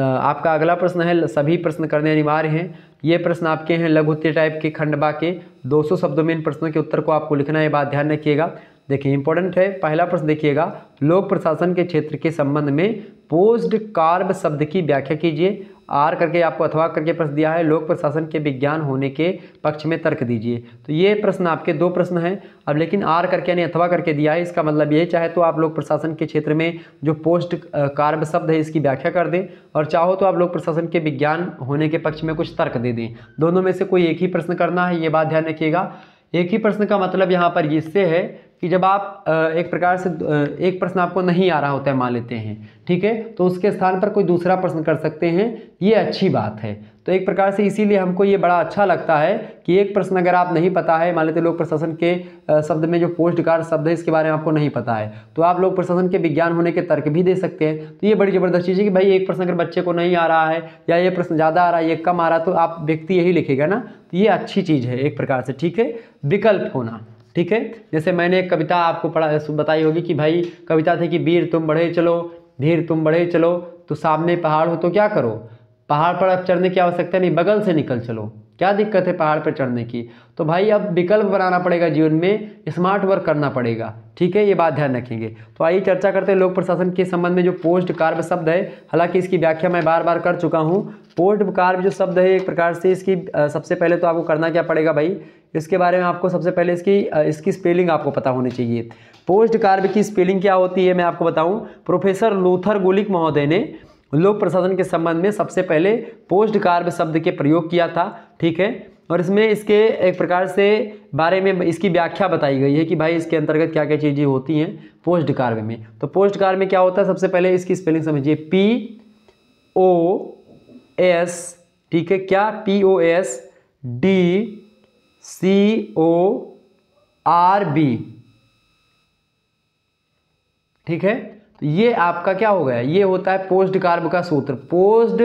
आपका अगला प्रश्न है सभी प्रश्न करने अनिवार्य हैं ये प्रश्न आपके हैं लघुत्य टाइप के खंडबा के 200 शब्दों में इन प्रश्नों के उत्तर को आपको लिखना है बात ध्यान रखिएगा देखिए इंपॉर्टेंट है पहला प्रश्न देखिएगा लोक प्रशासन के क्षेत्र के संबंध में पोस्ट कार्ब शब्द की व्याख्या कीजिए आर करके आपको अथवा करके प्रश्न दिया है लोक प्रशासन के विज्ञान होने के पक्ष में तर्क दीजिए तो ये प्रश्न आपके दो प्रश्न हैं अब लेकिन आर करके यानी अथवा करके दिया है इसका मतलब ये चाहे तो आप लोक प्रशासन के क्षेत्र में जो पोस्ट कार्ब शब्द है इसकी व्याख्या कर दें और चाहो तो आप लोक प्रशासन के विज्ञान होने के पक्ष में कुछ तर्क दे दें दोनों में से कोई एक ही प्रश्न करना है ये बात ध्यान रखिएगा एक ही प्रश्न का मतलब यहाँ पर इससे है कि जब आप एक प्रकार से एक प्रश्न आपको नहीं आ रहा होता है मान लेते हैं ठीक है तो उसके स्थान पर कोई दूसरा प्रश्न कर सकते हैं ये अच्छी बात है तो एक प्रकार से इसीलिए हमको ये बड़ा अच्छा लगता है कि एक प्रश्न अगर आप नहीं पता है मान लेते लोक प्रशासन के शब्द में जो पोस्ट कार्ड शब्द है इसके बारे में आपको नहीं पता है तो आप लोग प्रशासन के विज्ञान होने के तर्क भी दे सकते हैं तो ये बड़ी ज़बरदस्त चीज़ है कि भाई एक प्रश्न अगर बच्चे को नहीं आ रहा है या ये प्रश्न ज़्यादा आ रहा है ये कम आ रहा है तो आप व्यक्ति यही लिखेगा ना तो ये अच्छी चीज़ है एक प्रकार से ठीक है विकल्प होना ठीक है जैसे मैंने एक कविता आपको पढ़ा बताई होगी कि भाई कविता थी कि वीर तुम बढ़े चलो धीर तुम बढ़े चलो तो सामने पहाड़ हो तो क्या करो पहाड़ पर अब चढ़ने की आवश्यकता नहीं बगल से निकल चलो क्या दिक्कत है पहाड़ पर चढ़ने की तो भाई अब विकल्प बनाना पड़ेगा जीवन में स्मार्ट वर्क करना पड़ेगा ठीक है ये बात ध्यान रखेंगे तो आइए चर्चा करते हैं लोक प्रशासन के संबंध में जो पोस्ट कार्य शब्द है हालांकि इसकी व्याख्या मैं बार बार कर चुका हूँ कार्ब जो शब्द है एक प्रकार से इसकी सबसे पहले तो आपको करना क्या पड़ेगा भाई इसके बारे में आपको सबसे पहले इसकी इसकी स्पेलिंग आपको पता होनी चाहिए पोस्ट कार्ब की स्पेलिंग क्या होती है मैं आपको बताऊं प्रोफेसर लूथर गोलिक महोदय ने लोक प्रशासन के संबंध में सबसे पहले पोस्ट कार्ब शब्द के प्रयोग किया था ठीक है और इसमें इसके एक प्रकार से बारे में इसकी व्याख्या बताई गई है कि भाई इसके अंतर्गत क्या क्या चीज़ें होती हैं पोस्ट कार्ब में तो पोस्ट कार्ब में क्या होता है सबसे पहले इसकी स्पेलिंग समझिए पी ओ एस ठीक है क्या P O S D C O R B ठीक है तो ये आपका क्या हो गया ये होता है पोस्ट कार्ब का सूत्र पोस्ट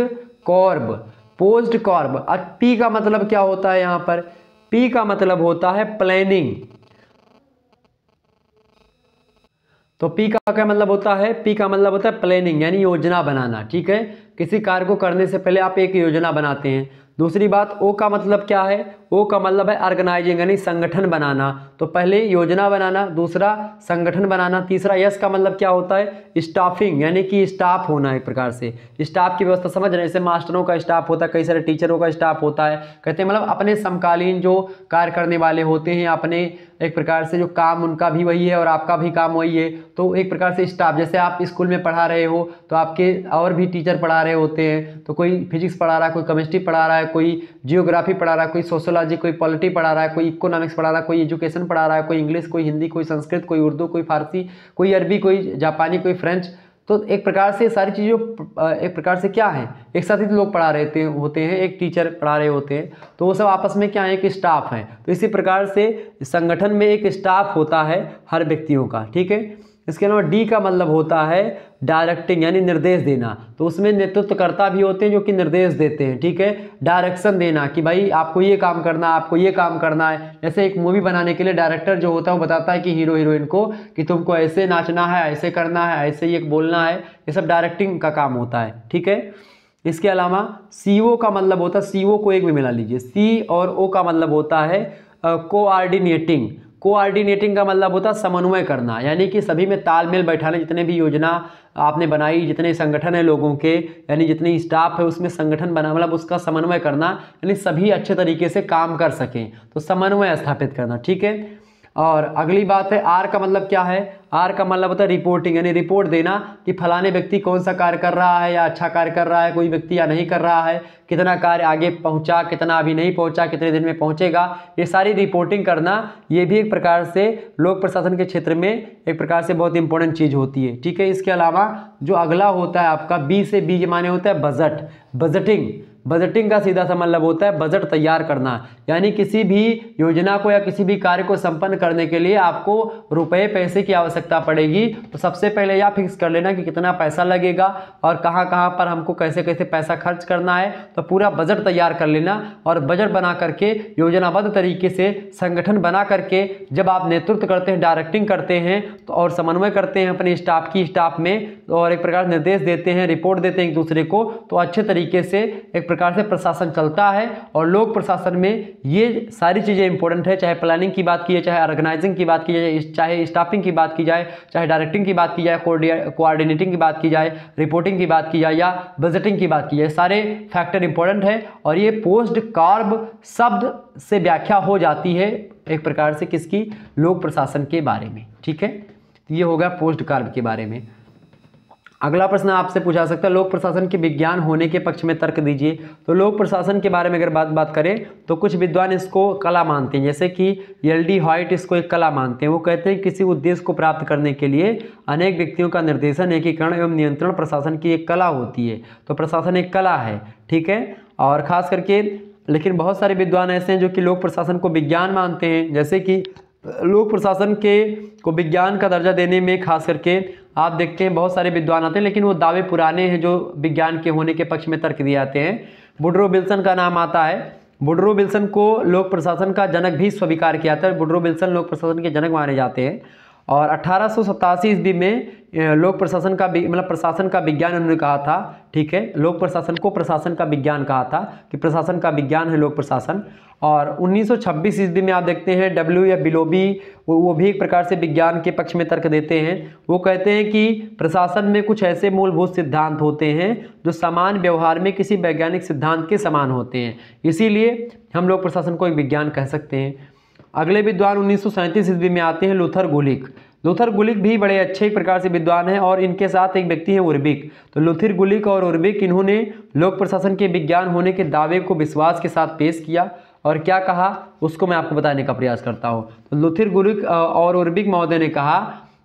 कॉर्ब पोस्ट कॉर्ब और पी का मतलब क्या होता है यहां पर पी का मतलब होता है प्लानिंग तो पी का क्या मतलब होता है पी का मतलब होता है प्लानिंग यानी योजना बनाना ठीक है किसी कार्य को करने से पहले आप एक योजना बनाते हैं दूसरी बात ओ का मतलब क्या है ओ का मतलब है ऑर्गेनाइजिंग यानी संगठन बनाना तो पहले योजना बनाना दूसरा संगठन बनाना तीसरा यस का मतलब क्या होता है स्टाफिंग यानी कि स्टाफ होना एक प्रकार से स्टाफ की व्यवस्था समझ रहे हैं जैसे मास्टरों का स्टाफ होता है कई सारे टीचरों का स्टाफ होता है कहते हैं मतलब अपने समकालीन जो कार्य करने वाले होते हैं अपने एक प्रकार से जो काम उनका भी वही है और आपका भी काम वही है तो एक प्रकार से स्टाफ जैसे आप स्कूल में पढ़ा रहे हो तो आपके और भी टीचर पढ़ा रहे होते हैं तो कोई फिजिक्स पढ़ा रहा है कोई केमिस्ट्री पढ़ा रहा है कोई जियोग्राफी पढ़ा रहा है कोई सोशल सोशोलॉजी कोई पॉलिटी पढ़ा रहा है कोई इकोनॉमिक्स पढ़ा रहा है कोई एजुकेशन पढ़ा रहा है कोई इंग्लिश कोई हिंदी कोई संस्कृत कोई उर्दू कोई फारसी कोई अरबी कोई जापानी कोई फ्रेंच तो एक प्रकार से सारी चीज़ों एक प्रकार से क्या है एक साथ ही तो लोग पढ़ा रहते होते हैं एक टीचर पढ़ा रहे होते हैं तो वो सब आपस में क्या है एक स्टाफ है तो इसी प्रकार से संगठन में एक स्टाफ होता है हर व्यक्तियों का ठीक है इसके अलावा डी का मतलब होता है डायरेक्टिंग यानी निर्देश देना तो उसमें नेतृत्वकर्ता भी होते हैं जो कि निर्देश देते हैं ठीक है डायरेक्शन देना कि भाई आपको ये काम करना आपको ये काम करना है जैसे एक मूवी बनाने के लिए डायरेक्टर जो होता है वो बताता है कि हीरो हीरोइन को कि तुमको ऐसे नाचना है ऐसे करना है ऐसे ये बोलना है ये सब डायरेक्टिंग का काम होता है ठीक है इसके अलावा सी का मतलब होता है सी को एक भी मिला लीजिए सी और ओ का मतलब होता है कोआर्डिनेटिंग uh, कोऑर्डिनेटिंग का मतलब होता है समन्वय करना यानी कि सभी में तालमेल बैठाने जितने भी योजना आपने बनाई जितने संगठन है लोगों के यानी जितने स्टाफ है उसमें संगठन बना मतलब उसका समन्वय करना यानी सभी अच्छे तरीके से काम कर सकें तो समन्वय स्थापित करना ठीक है और अगली बात है आर का मतलब क्या है आर का मतलब होता है रिपोर्टिंग यानी रिपोर्ट देना कि फलाने व्यक्ति कौन सा कार्य कर रहा है या अच्छा कार्य कर रहा है कोई व्यक्ति या नहीं कर रहा है कितना कार्य आगे पहुंचा कितना अभी नहीं पहुंचा कितने दिन में पहुंचेगा ये सारी रिपोर्टिंग करना ये भी एक प्रकार से लोक प्रशासन के क्षेत्र में एक प्रकार से बहुत इंपॉर्टेंट चीज़ होती है ठीक है इसके अलावा जो अगला होता है आपका बी से बी के माने होता है बजट बजटिंग बजटिंग का सीधा सा मतलब होता है बजट तैयार करना यानी किसी भी योजना को या किसी भी कार्य को संपन्न करने के लिए आपको रुपए पैसे की आवश्यकता पड़ेगी तो सबसे पहले यह फिक्स कर लेना कि कितना पैसा लगेगा और कहाँ कहाँ पर हमको कैसे कैसे पैसा खर्च करना है तो पूरा बजट तैयार कर लेना और बजट बना करके योजनाबद्ध तरीके से संगठन बना करके जब आप नेतृत्व करते हैं डायरेक्टिंग करते हैं तो और समन्वय करते हैं अपने स्टाफ की स्टाफ में और एक प्रकार निर्देश देते हैं रिपोर्ट देते हैं एक दूसरे को तो अच्छे तरीके से एक प्रकार से प्रशासन चलता है और लोक प्रशासन में ये सारी चीज़ें इंपॉर्टेंट है चाहे प्लानिंग की बात की जाए चाहे ऑर्गेनाइजिंग की बात की जाए चाहे स्टाफिंग की बात की जाए चाहे डायरेक्टिंग की बात की जाए कोऑर्डिनेटिंग की बात की जाए रिपोर्टिंग की बात की जाए या बजटिंग की बात की जाए सारे फैक्टर इंपॉर्टेंट है और ये पोस्ट कार्ब शब्द से व्याख्या हो जाती है एक प्रकार से किसकी लोक प्रशासन के बारे में ठीक है तो ये होगा पोस्ट कार्ब के बारे में अगला प्रश्न आपसे पूछा सकता है लोक प्रशासन के विज्ञान होने के पक्ष में तर्क दीजिए तो लोक प्रशासन के बारे में अगर बात बात करें तो कुछ विद्वान इसको कला मानते हैं जैसे कि एल डी हॉइट इसको एक कला मानते हैं वो कहते हैं किसी उद्देश्य को प्राप्त करने के लिए अनेक व्यक्तियों का निर्देशन एकीकरण एवं नियंत्रण प्रशासन की एक कला होती है तो प्रशासन एक कला है ठीक है और ख़ास करके लेकिन बहुत सारे विद्वान ऐसे हैं जो कि लोक प्रशासन को विज्ञान मानते हैं जैसे कि लोक प्रशासन के को विज्ञान का दर्जा देने में खास करके आप देखते हैं बहुत सारे विद्वान आते हैं लेकिन वो दावे पुराने हैं जो विज्ञान के होने के पक्ष में तर्क दिए जाते हैं बुड्रो बिल्सन का नाम आता है बुड्रो विल्सन को लोक प्रशासन का जनक भी स्वीकार किया जाता है बुड्रो विल्सन लोक प्रशासन के जनक माने जाते हैं और अठारह ईस्वी में लोक प्रशासन का मतलब प्रशासन का विज्ञान उन्होंने कहा था ठीक है लोक प्रशासन को प्रशासन का विज्ञान कहा था कि प्रशासन का विज्ञान है लोक प्रशासन और 1926 ईस्वी में आप देखते हैं डब्ल्यू या बिलोबी वो भी एक प्रकार से विज्ञान के पक्ष में तर्क देते हैं वो कहते हैं कि प्रशासन में कुछ ऐसे मूलभूत सिद्धांत होते हैं जो समान व्यवहार में किसी वैज्ञानिक सिद्धांत के समान होते हैं इसीलिए हम लोग प्रशासन को एक विज्ञान कह सकते हैं अगले विद्वान उन्नीस ईस्वी में आते हैं लुथर गुलिक लुथर गुलिक भी बड़े अच्छे एक प्रकार से विद्वान हैं और इनके साथ एक व्यक्ति हैं उर्बिक तो लुथिर गुलिक और उर्बिक इन्होंने लोक प्रशासन के विज्ञान होने के दावे को विश्वास के साथ पेश किया और क्या कहा उसको मैं आपको बताने का प्रयास करता हूँ तो लुथिर गुलिक और उर्बिक महोदय ने कहा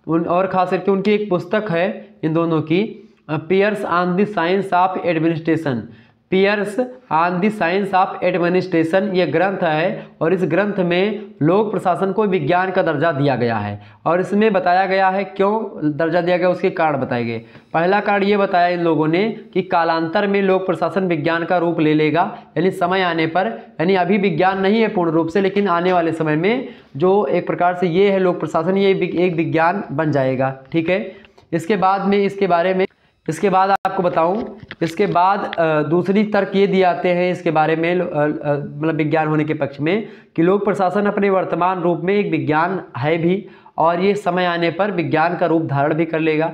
उन और खास करके उनकी एक पुस्तक है इन दोनों की papers on the science of administration papers on the science of administration ये ग्रंथ है और इस ग्रंथ में लोक प्रशासन को विज्ञान का दर्जा दिया गया है और इसमें बताया गया है क्यों दर्जा दिया गया उसके कारण बताए गए पहला कारण ये बताया इन लोगों ने कि कालांतर में लोक प्रशासन विज्ञान का रूप ले लेगा यानी समय आने पर यानी अभी विज्ञान नहीं है पूर्ण रूप से लेकिन आने वाले समय में जो एक प्रकार से ये है लोक प्रशासन ये एक विज्ञान बन जाएगा ठीक है इसके बाद में इसके बारे में इसके बाद आपको बताऊं इसके बाद दूसरी तर्क ये दिए आते हैं इसके बारे में मतलब विज्ञान होने के पक्ष में कि लोक प्रशासन अपने वर्तमान रूप में एक विज्ञान है भी और ये समय आने पर विज्ञान का रूप धारण भी कर लेगा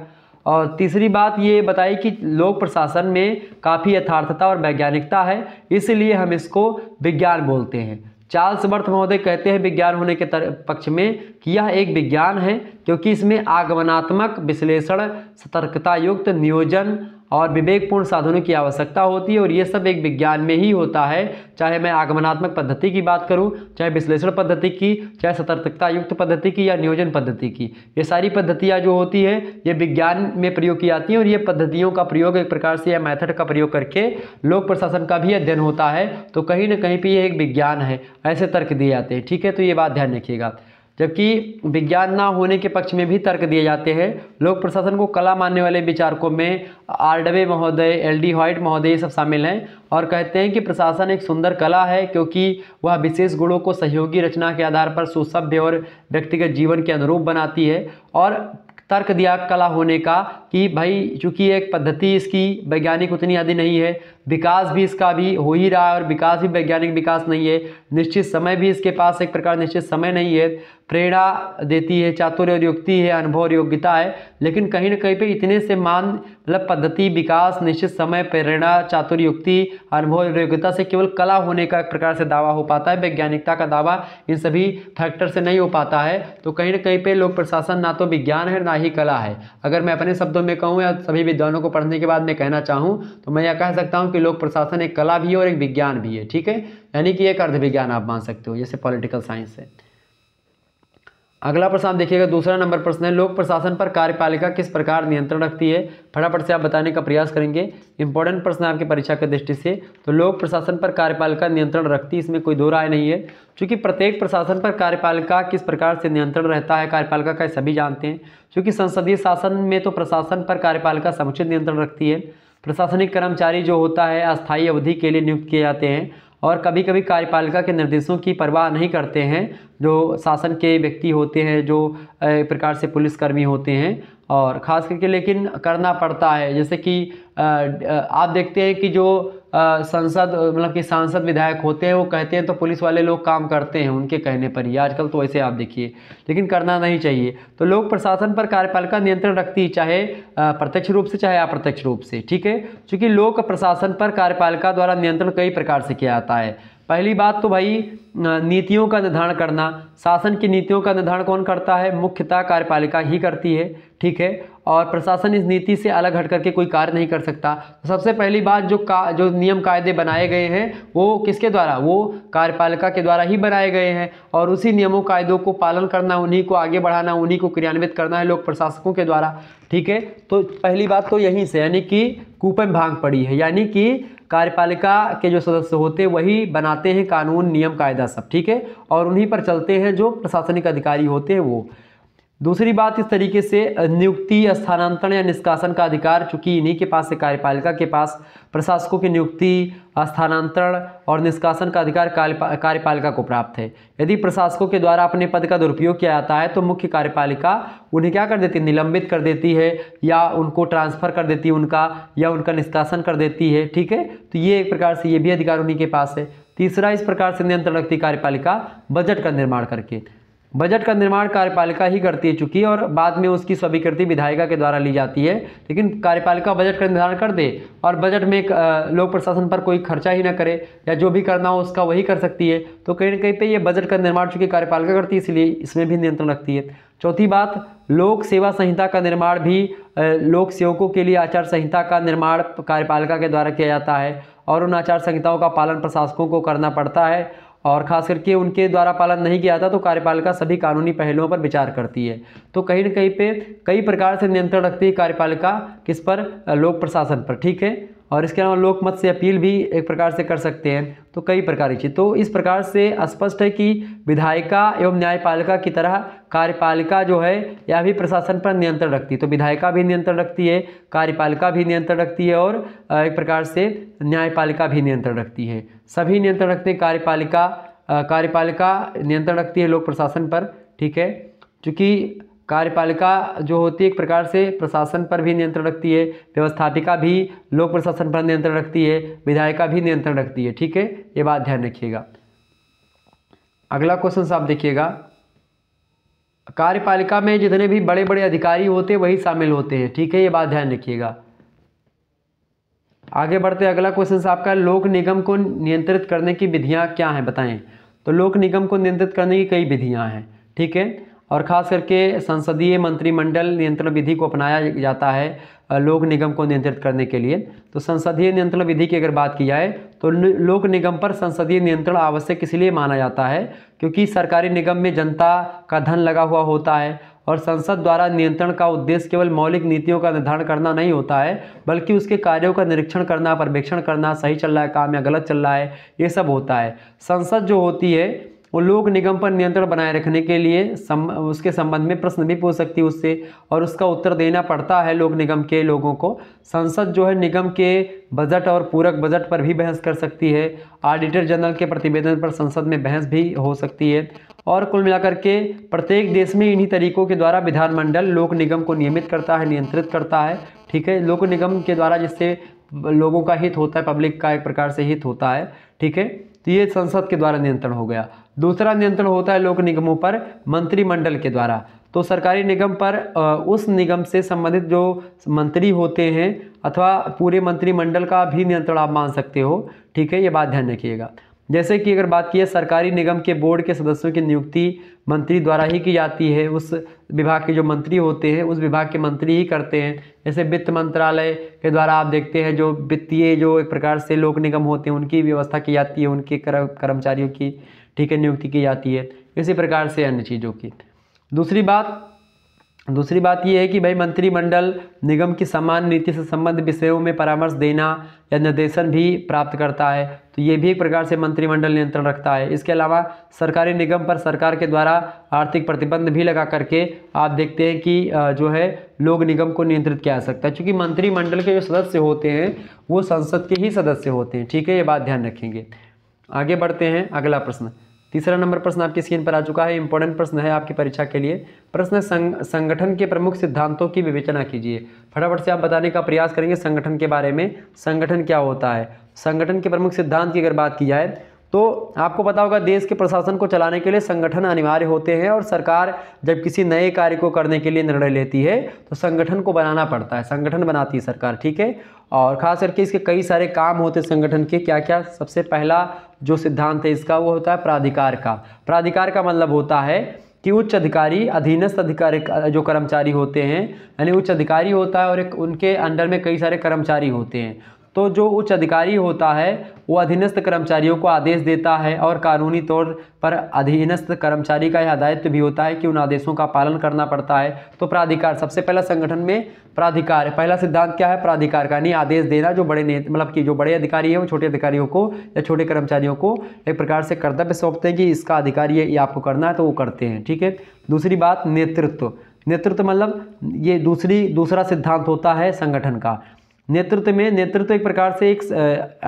और तीसरी बात ये बताई कि लोक प्रशासन में काफ़ी यथार्थता और वैज्ञानिकता है इसलिए हम इसको विज्ञान बोलते हैं चार्ल्स बर्थ महोदय कहते हैं विज्ञान होने के पक्ष में कि यह एक विज्ञान है क्योंकि इसमें आगमनात्मक विश्लेषण सतर्कता युक्त नियोजन और विवेकपूर्ण साधनों की आवश्यकता होती है और ये सब एक विज्ञान में ही होता है चाहे मैं आगमनात्मक पद्धति की बात करूँ चाहे विश्लेषण पद्धति की चाहे सतर्कता युक्त पद्धति की या नियोजन पद्धति की ये सारी पद्धतियाँ जो होती है ये विज्ञान में प्रयोग की जाती हैं और ये पद्धतियों का प्रयोग एक प्रकार से या मैथड का प्रयोग करके लोक प्रशासन का भी अध्ययन होता है तो कहीं ना कहीं पर यह एक विज्ञान है ऐसे तर्क दिए जाते हैं ठीक है तो ये बात ध्यान रखिएगा जबकि विज्ञान ना होने के पक्ष में भी तर्क दिए जाते हैं लोक प्रशासन को कला मानने वाले विचारकों में आरडबे महोदय एल डी हॉइट महोदय ये सब शामिल हैं और कहते हैं कि प्रशासन एक सुंदर कला है क्योंकि वह विशेष गुणों को सहयोगी रचना के आधार पर सुसभ्य और व्यक्तिगत जीवन के अनुरूप बनाती है और तर्क दिया कला होने का कि भाई चूँकि एक पद्धति इसकी वैज्ञानिक उतनी आदि नहीं है विकास भी इसका भी हो ही रहा है और विकास भी वैज्ञानिक विकास नहीं है निश्चित समय भी इसके पास एक प्रकार निश्चित समय नहीं है प्रेरणा देती है चातुर्य और युक्ति है अनुभव और योग्यता है लेकिन कहीं ना कहीं पे इतने से मान मतलब पद्धति विकास निश्चित समय प्रेरणा चातुर्य युक्ति अनुभव और योग्यता से केवल कला होने का एक प्रकार से दावा हो पाता है वैज्ञानिकता का दावा इन सभी फैक्टर से नहीं हो पाता है तो कहीं ना कहीं पर लोक प्रशासन ना तो विज्ञान है ना ही कला है अगर मैं अपने शब्दों में कहूँ या सभी विद्वानों को पढ़ने के बाद मैं कहना चाहूँ तो मैं यह कह सकता हूँ कि लोक प्रशासन एक कला भी है और एक विज्ञान भी है ठीक है यानी कि एक अर्धविज्ञान आप मान सकते हो जैसे पॉलिटिकल साइंस है अगला प्रश्न आप देखिएगा दूसरा नंबर प्रश्न है लोक प्रशासन पर कार्यपालिका किस प्रकार नियंत्रण रखती है फटाफट से आप बताने का प्रयास करेंगे इंपॉर्टेंट प्रश्न है आपकी परीक्षा के दृष्टि से तो लोक प्रशासन पर कार्यपालिका नियंत्रण रखती है इसमें कोई दो राय नहीं है क्योंकि प्रत्येक प्रशासन पर कार्यपालिका किस प्रकार से नियंत्रण रहता है कार्यपालिका का सभी जानते हैं क्योंकि संसदीय शासन में तो प्रशासन पर कार्यपालिका समुचित नियंत्रण रखती है प्रशासनिक कर्मचारी जो होता है अस्थायी अवधि के लिए नियुक्त किए जाते हैं और कभी कभी कार्यपालिका के निर्देशों की परवाह नहीं करते हैं जो शासन के व्यक्ति होते हैं जो एक प्रकार से पुलिसकर्मी होते हैं और ख़ास करके लेकिन करना पड़ता है जैसे कि आप देखते हैं कि जो संसद मतलब कि सांसद विधायक होते हैं वो कहते हैं तो पुलिस वाले लोग काम करते हैं उनके कहने पर ही आजकल तो ऐसे आप देखिए लेकिन करना नहीं चाहिए तो लोग प्रशासन पर कार्यपालिका नियंत्रण रखती है चाहे प्रत्यक्ष रूप से चाहे अप्रत्यक्ष रूप से ठीक है क्योंकि लोक प्रशासन पर कार्यपालिका द्वारा नियंत्रण कई प्रकार से किया जाता है पहली बात तो भाई नीतियों का निर्धारण करना शासन की नीतियों का निर्धारण कौन करता है मुख्यतः कार्यपालिका ही करती है ठीक है और प्रशासन इस नीति से अलग हट करके कोई कार्य नहीं कर सकता सबसे पहली बात जो का जो नियम कायदे बनाए गए हैं वो किसके द्वारा वो कार्यपालिका के द्वारा ही बनाए गए हैं और उसी नियमों कायदों को पालन करना उन्हीं को आगे बढ़ाना उन्हीं को क्रियान्वित करना है लोक प्रशासकों के द्वारा ठीक है तो पहली बात तो यहीं से यानी कि कूपन भांग पड़ी है यानी कि कार्यपालिका के जो सदस्य होते हैं वही बनाते हैं कानून नियम कायदा सब ठीक है और उन्हीं पर चलते हैं जो प्रशासनिक अधिकारी होते हैं वो दूसरी बात इस तरीके से नियुक्ति स्थानांतरण या निष्कासन का अधिकार चूंकि इन्हीं के पास है कार्यपालिका के पास प्रशासकों की नियुक्ति स्थानांतरण और निष्कासन का अधिकार कार्यपालिका को प्राप्त है यदि प्रशासकों के द्वारा अपने पद का दुरुपयोग किया जाता है तो मुख्य कार्यपालिका उन्हें क्या कर देती है निलंबित कर देती है या उनको ट्रांसफ़र कर देती है उनका या उनका निष्कासन कर देती है ठीक है तो ये एक प्रकार से ये भी अधिकार उन्हीं के पास है तीसरा इस प्रकार से नियंत्रण रखती कार्यपालिका बजट का निर्माण करके बजट का निर्माण कार्यपालिका ही करती है चुकी और बाद में उसकी स्वीकृति विधायिका के द्वारा ली जाती है लेकिन कार्यपालिका बजट का निर्धारण कर दे और बजट में लोक प्रशासन पर कोई खर्चा ही ना करे या जो भी करना हो उसका वही कर सकती है तो कहीं ना कहीं पे ये बजट का निर्माण चूँकि कार्यपालिका करती है इसलिए इसमें भी नियंत्रण रखती है चौथी बात लोक सेवा संहिता का निर्माण भी लोक सेवकों के लिए आचार संहिता का निर्माण कार्यपालिका के द्वारा किया जाता है और उन आचार संहिताओं का पालन प्रशासकों को करना पड़ता है और ख़ास करके उनके द्वारा पालन नहीं किया जाता तो कार्यपालिका सभी कानूनी पहलुओं पर विचार करती है तो कहीं ना कहीं पे कई प्रकार से नियंत्रण रखती है कार्यपालिका किस पर लोक प्रशासन पर ठीक है और इसके अलावा लोक मत से अपील भी एक प्रकार से कर सकते हैं तो कई प्रकार की चीज़ तो इस प्रकार से स्पष्ट है कि विधायिका एवं न्यायपालिका की तरह कार्यपालिका जो है यह भी प्रशासन पर नियंत्रण रखती है तो विधायिका भी नियंत्रण रखती है कार्यपालिका भी नियंत्रण रखती है और एक प्रकार से न्यायपालिका भी नियंत्रण रखती है सभी नियंत्रण रखते हैं कार्यपालिका कार्यपालिका नियंत्रण रखती है लोक प्रशासन पर ठीक है चूँकि कार्यपालिका जो होती है एक प्रकार से प्रशासन पर भी नियंत्रण रखती है व्यवस्थापिका भी लोक प्रशासन पर नियंत्रण रखती है विधायिका भी नियंत्रण रखती है ठीक है ये बात ध्यान रखिएगा अगला क्वेश्चन साहब देखिएगा कार्यपालिका में जितने भी बड़े बड़े अधिकारी होते हैं वही शामिल होते हैं ठीक है ये बात ध्यान रखिएगा आगे बढ़ते अगला क्वेश्चन साहब का लोक निगम को नियंत्रित करने की विधियाँ क्या हैं बताएं तो लोक निगम को नियंत्रित करने की कई विधियाँ हैं ठीक है और ख़ास करके संसदीय मंत्रिमंडल नियंत्रण विधि को अपनाया जाता है लोक निगम को नियंत्रित करने के लिए तो संसदीय नियंत्रण विधि की अगर बात की जाए तो लोक निगम पर संसदीय नियंत्रण आवश्यक इसलिए माना जाता है क्योंकि सरकारी निगम में जनता का धन लगा हुआ होता है और संसद द्वारा नियंत्रण का उद्देश्य केवल मौलिक नीतियों का निर्धारण करना नहीं होता है बल्कि उसके कार्यों का निरीक्षण करना पर्यवेक्षण करना सही चल रहा है काम या गलत चल रहा है ये सब होता है संसद जो होती है वो लोक निगम पर नियंत्रण बनाए रखने के लिए सम, उसके संबंध में प्रश्न भी पूछ सकती है उससे और उसका उत्तर देना पड़ता है लोक निगम के लोगों को संसद जो है निगम के बजट और पूरक बजट पर भी बहस कर सकती है ऑडिटर जनरल के प्रतिवेदन पर संसद में बहस भी हो सकती है और कुल मिलाकर के प्रत्येक देश में इन्हीं तरीकों के द्वारा विधानमंडल लोक निगम को नियमित करता है नियंत्रित करता है ठीक है लोक निगम के द्वारा जिससे लोगों का हित होता है पब्लिक का एक प्रकार से हित होता है ठीक है तो ये संसद के द्वारा नियंत्रण हो गया दूसरा नियंत्रण होता है लोक निगमों पर मंत्रिमंडल के द्वारा तो सरकारी निगम पर उस निगम से संबंधित जो मंत्री होते हैं अथवा पूरे मंत्रिमंडल का भी नियंत्रण आप मान सकते हो ठीक है ये बात ध्यान रखिएगा जैसे कि अगर बात की है सरकारी निगम के बोर्ड के सदस्यों की नियुक्ति मंत्री द्वारा ही की जाती है उस विभाग के जो मंत्री होते हैं उस विभाग के मंत्री ही करते हैं जैसे वित्त मंत्रालय के द्वारा आप देखते हैं जो वित्तीय जो एक प्रकार से लोक निगम होते हैं उनकी व्यवस्था की जाती है उनके कर, कर्मचारियों की ठीक है नियुक्ति की जाती है इसी प्रकार से अन्य चीज़ों की दूसरी बात दूसरी बात यह है कि भाई मंत्रिमंडल निगम की समान नीति से संबंध विषयों में परामर्श देना या निर्देशन भी प्राप्त करता है तो ये भी एक प्रकार से मंत्रिमंडल नियंत्रण रखता है इसके अलावा सरकारी निगम पर सरकार के द्वारा आर्थिक प्रतिबंध भी लगा करके आप देखते हैं कि जो है लोक निगम को नियंत्रित किया जा सकता है क्योंकि मंत्रिमंडल के जो सदस्य होते हैं वो संसद के ही सदस्य होते हैं ठीक है ये बात ध्यान रखेंगे आगे बढ़ते हैं अगला प्रश्न तीसरा नंबर प्रश्न आपकी स्क्रीन पर आ चुका है इंपॉर्टेंट प्रश्न है आपकी परीक्षा के लिए प्रश्न संग, संगठन के प्रमुख सिद्धांतों की विवेचना कीजिए फटाफट से आप बताने का प्रयास करेंगे संगठन के बारे में संगठन क्या होता है संगठन के प्रमुख सिद्धांत की अगर बात की जाए तो आपको पता होगा देश के प्रशासन को चलाने के लिए संगठन अनिवार्य होते हैं और सरकार जब किसी नए कार्य को करने के लिए निर्णय लेती है तो संगठन को बनाना पड़ता है संगठन बनाती है सरकार ठीक है और ख़ास करके इसके कई सारे काम होते संगठन के क्या क्या सबसे पहला जो सिद्धांत है इसका वो होता है प्राधिकार का प्राधिकार का मतलब होता है कि उच्च अधिकारी अधीनस्थ अधिकारी जो कर्मचारी होते हैं यानी उच्च अधिकारी होता है और एक उनके अंडर में कई सारे कर्मचारी होते हैं तो जो उच्च अधिकारी होता है वो अधीनस्थ कर्मचारियों को आदेश देता है और कानूनी तौर पर अधीनस्थ कर्मचारी का यह दायित्व भी होता है कि उन आदेशों का पालन करना पड़ता है तो प्राधिकार सबसे पहला संगठन में प्राधिकार पहला सिद्धांत क्या है प्राधिकार का नहीं आदेश देना जो बड़े मतलब कि जो बड़े अधिकारी है वो छोटे अधिकारियों को या छोटे कर्मचारियों को एक प्रकार से कर्तव्य सौंपते हैं कि इसका अधिकारी ये आपको करना है तो वो करते हैं ठीक है दूसरी बात नेतृत्व नेतृत्व मतलब ये दूसरी दूसरा सिद्धांत होता है संगठन का नेतृत्व में नेतृत्व एक प्रकार से एक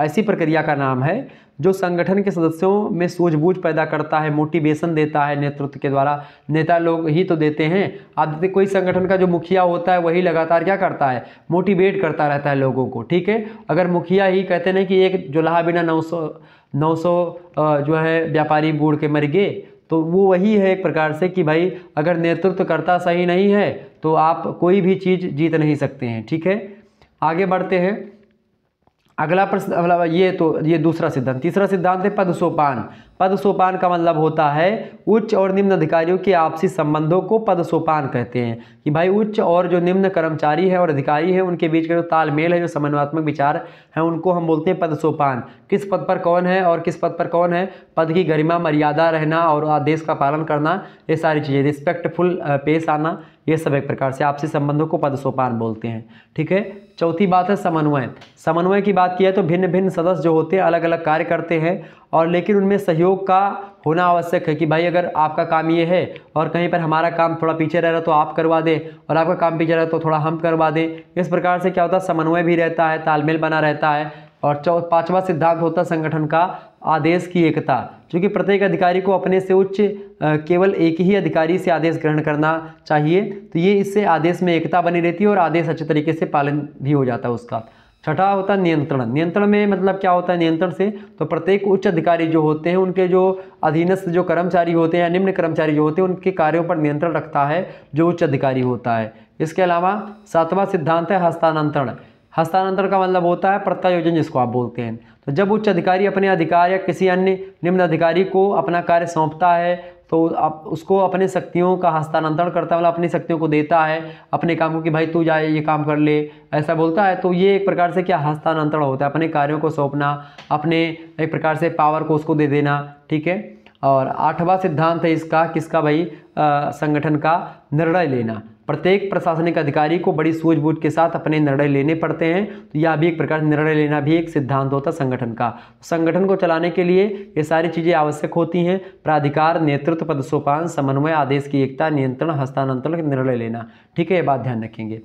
ऐसी प्रक्रिया का नाम है जो संगठन के सदस्यों में सूझबूझ पैदा करता है मोटिवेशन देता है नेतृत्व के द्वारा नेता लोग ही तो देते हैं आदित्य कोई संगठन का जो मुखिया होता है वही लगातार क्या करता है मोटिवेट करता रहता है लोगों को ठीक है अगर मुखिया ही कहते ना कि एक जो लहा बिना नौ सौ नौ सौ जो है व्यापारी बूढ़ के मर गए तो वो वही है एक प्रकार से कि भाई अगर नेतृत्व करता सही नहीं है तो आप कोई भी चीज़ जीत नहीं सकते हैं ठीक है आगे बढ़ते हैं अगला प्रश्न ये तो ये दूसरा सिद्धांत तीसरा सिद्धांत है पद सोपान पद सोपान का मतलब होता है उच्च और निम्न अधिकारियों के आपसी संबंधों को पद सोपान कहते हैं कि भाई उच्च और जो निम्न कर्मचारी है और अधिकारी है उनके बीच का जो तालमेल है जो समन्वयात्मक विचार है उनको हम बोलते हैं पद सोपान किस पद पर कौन है और किस पद पर कौन है पद की गरिमा मर्यादा रहना और आदेश का पालन करना ये सारी चीज़ें रिस्पेक्टफुल पेश आना ये सब एक प्रकार से आपसी संबंधों को पद सोपान बोलते हैं ठीक है चौथी बात है समन्वय समन्वय की बात की है तो भिन्न भिन्न सदस्य जो होते हैं अलग अलग कार्य करते हैं और लेकिन उनमें सहयोग का होना आवश्यक है कि भाई अगर आपका काम ये है और कहीं पर हमारा काम थोड़ा पीछे रह रहा तो आप करवा दें और आपका काम पीछे रहा तो थोड़ा हम करवा दें इस प्रकार से क्या होता है समन्वय भी रहता है तालमेल बना रहता है और चौ पाँचवा सिद्धांत होता है संगठन का आदेश की एकता क्योंकि प्रत्येक अधिकारी को अपने से उच्च केवल एक ही अधिकारी से आदेश ग्रहण करना चाहिए तो ये इससे आदेश में एकता बनी रहती है और आदेश अच्छे तरीके से पालन भी हो जाता है उसका छठा होता है नियंत्रण नियंत्रण में मतलब क्या होता है नियंत्रण से तो प्रत्येक उच्च अधिकारी जो होते हैं उनके जो अधीनस्थ जो कर्मचारी होते हैं या निम्न कर्मचारी जो होते हैं उनके कार्यों पर नियंत्रण रखता है जो उच्च अधिकारी होता है इसके अलावा सातवां सिद्धांत है हस्तानांतरण हस्तांतरण का मतलब होता है प्रत्यायोजन जिसको आप बोलते हैं तो जब उच्च अधिकारी अपने अधिकार या किसी अन्य निम्न अधिकारी को अपना कार्य सौंपता है तो आप उसको अपने शक्तियों का हस्तांतरण करता वाला मतलब अपनी शक्तियों को देता है अपने काम को कि भाई तू जाए ये काम कर ले ऐसा बोलता है तो ये एक प्रकार से क्या हस्तांतरण होता है अपने कार्यों को सौंपना अपने एक प्रकार से पावर को उसको दे देना ठीक है और आठवां सिद्धांत है इसका किसका भाई संगठन का निर्णय लेना प्रत्येक प्रशासनिक अधिकारी को बड़ी सूझबूझ के साथ अपने निर्णय लेने पड़ते हैं तो यह भी एक प्रकार से निर्णय लेना भी एक सिद्धांत होता है संगठन का संगठन को चलाने के लिए ये सारी चीज़ें आवश्यक होती हैं प्राधिकार नेतृत्व पद सोपान समन्वय आदेश की एकता नियंत्रण हस्तांतरण निर्णय लेना ठीक है ये बात ध्यान रखेंगे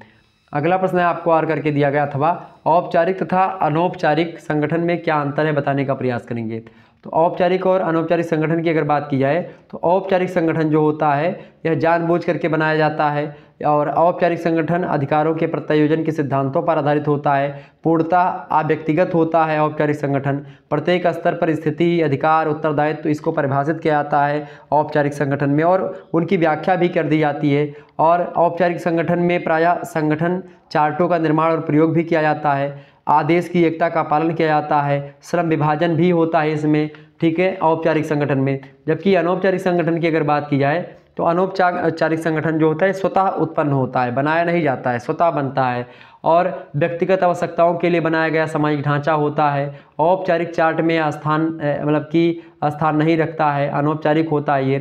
अगला प्रश्न है आपको आर करके दिया गया अथवा औपचारिक तथा अनौपचारिक संगठन में क्या अंतर है बताने का प्रयास करेंगे तो औपचारिक और अनौपचारिक संगठन की अगर बात की जाए तो औपचारिक संगठन जो होता है यह जानबूझ करके बनाया जाता है और औपचारिक संगठन अधिकारों के प्रत्यायोजन के सिद्धांतों पर आधारित होता है पूर्णतः आव्यक्तिगत होता है औपचारिक संगठन प्रत्येक स्तर पर स्थिति अधिकार उत्तरदायित्व तो इसको परिभाषित किया जाता है औपचारिक संगठन में और उनकी व्याख्या भी कर दी जाती है और औपचारिक संगठन में प्राय संगठन चार्टों का निर्माण और प्रयोग भी किया जाता है आदेश की एकता का पालन किया जाता है श्रम विभाजन भी होता है इसमें ठीक है औपचारिक संगठन में जबकि अनौपचारिक संगठन की अगर बात की जाए तो अनौपचारिक संगठन जो होता है स्वतः उत्पन्न होता है बनाया नहीं जाता है स्वतः बनता है और व्यक्तिगत आवश्यकताओं के लिए बनाया गया सामाजिक ढांचा होता है औपचारिक चार्ट में स्थान मतलब कि स्थान नहीं रखता है अनौपचारिक होता है ये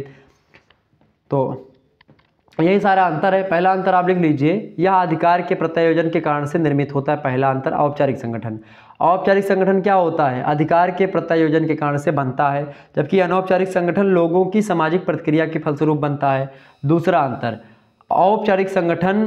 तो यही सारा अंतर है पहला अंतर आप लिख लीजिए यह अधिकार के प्रत्यायोजन के कारण से निर्मित होता है पहला अंतर औपचारिक संगठन औपचारिक संगठन क्या होता है अधिकार के प्रत्यायोजन के कारण से बनता है जबकि अनौपचारिक संगठन लोगों की सामाजिक प्रतिक्रिया के फलस्वरूप बनता है दूसरा अंतर औपचारिक संगठन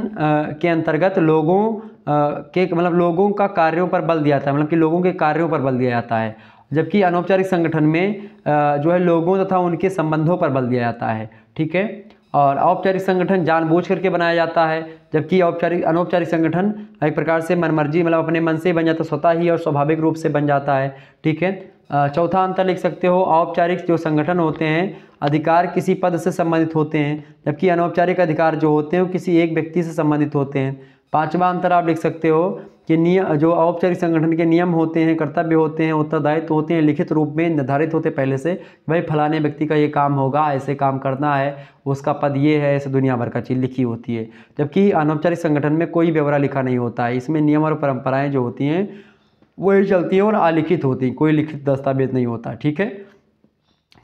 के अंतर्गत लोगों के मतलब लोगों का कार्यों पर बल दिया जाता है मतलब कि लोगों के कार्यों पर बल दिया जाता है जबकि अनौपचारिक संगठन में जो है लोगों तथा उनके संबंधों पर बल दिया जाता है ठीक है और औपचारिक संगठन जानबूझ करके बनाया जाता है जबकि औपचारिक अनौपचारिक संगठन एक प्रकार से मनमर्जी मतलब अपने मन से ही बन जाता है स्वतः ही और स्वाभाविक रूप से बन जाता है ठीक है चौथा अंतर लिख सकते हो औपचारिक जो संगठन होते हैं अधिकार किसी पद से संबंधित होते हैं जबकि अनौपचारिक अधिकार जो होते हैं वो किसी एक व्यक्ति से संबंधित होते हैं पाँचवा अंतर आप लिख सकते हो के नियम जो औपचारिक संगठन के नियम होते हैं कर्तव्य होते हैं उत्तरदायित्व होते हैं लिखित रूप में निर्धारित होते पहले से भाई फलाने व्यक्ति का ये काम होगा ऐसे काम करना है उसका पद ये है ऐसे दुनिया भर का चीज़ लिखी होती है जबकि अनौपचारिक संगठन में कोई ब्यौरा लिखा नहीं होता है इसमें नियम और परम्पराएँ जो होती हैं वही चलती हैं और अलिखित होती हैं कोई लिखित दस्तावेज नहीं होता ठीक है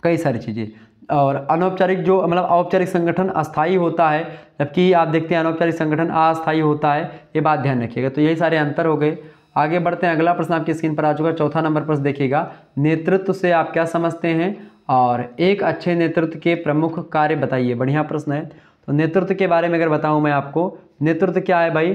कई सारी चीज़ें और अनौपचारिक जो मतलब औपचारिक संगठन अस्थाई होता है जबकि आप देखते हैं अनौपचारिक संगठन अस्थाई होता है ये बात ध्यान रखिएगा तो यही सारे अंतर हो गए आगे बढ़ते हैं अगला प्रश्न आपकी स्क्रीन पर आ चुका है चौथा नंबर प्रश्न देखिएगा नेतृत्व से आप क्या समझते हैं और एक अच्छे नेतृत्व के प्रमुख कार्य बताइए बढ़िया प्रश्न है तो नेतृत्व के बारे में अगर बताऊँ मैं आपको नेतृत्व क्या है भाई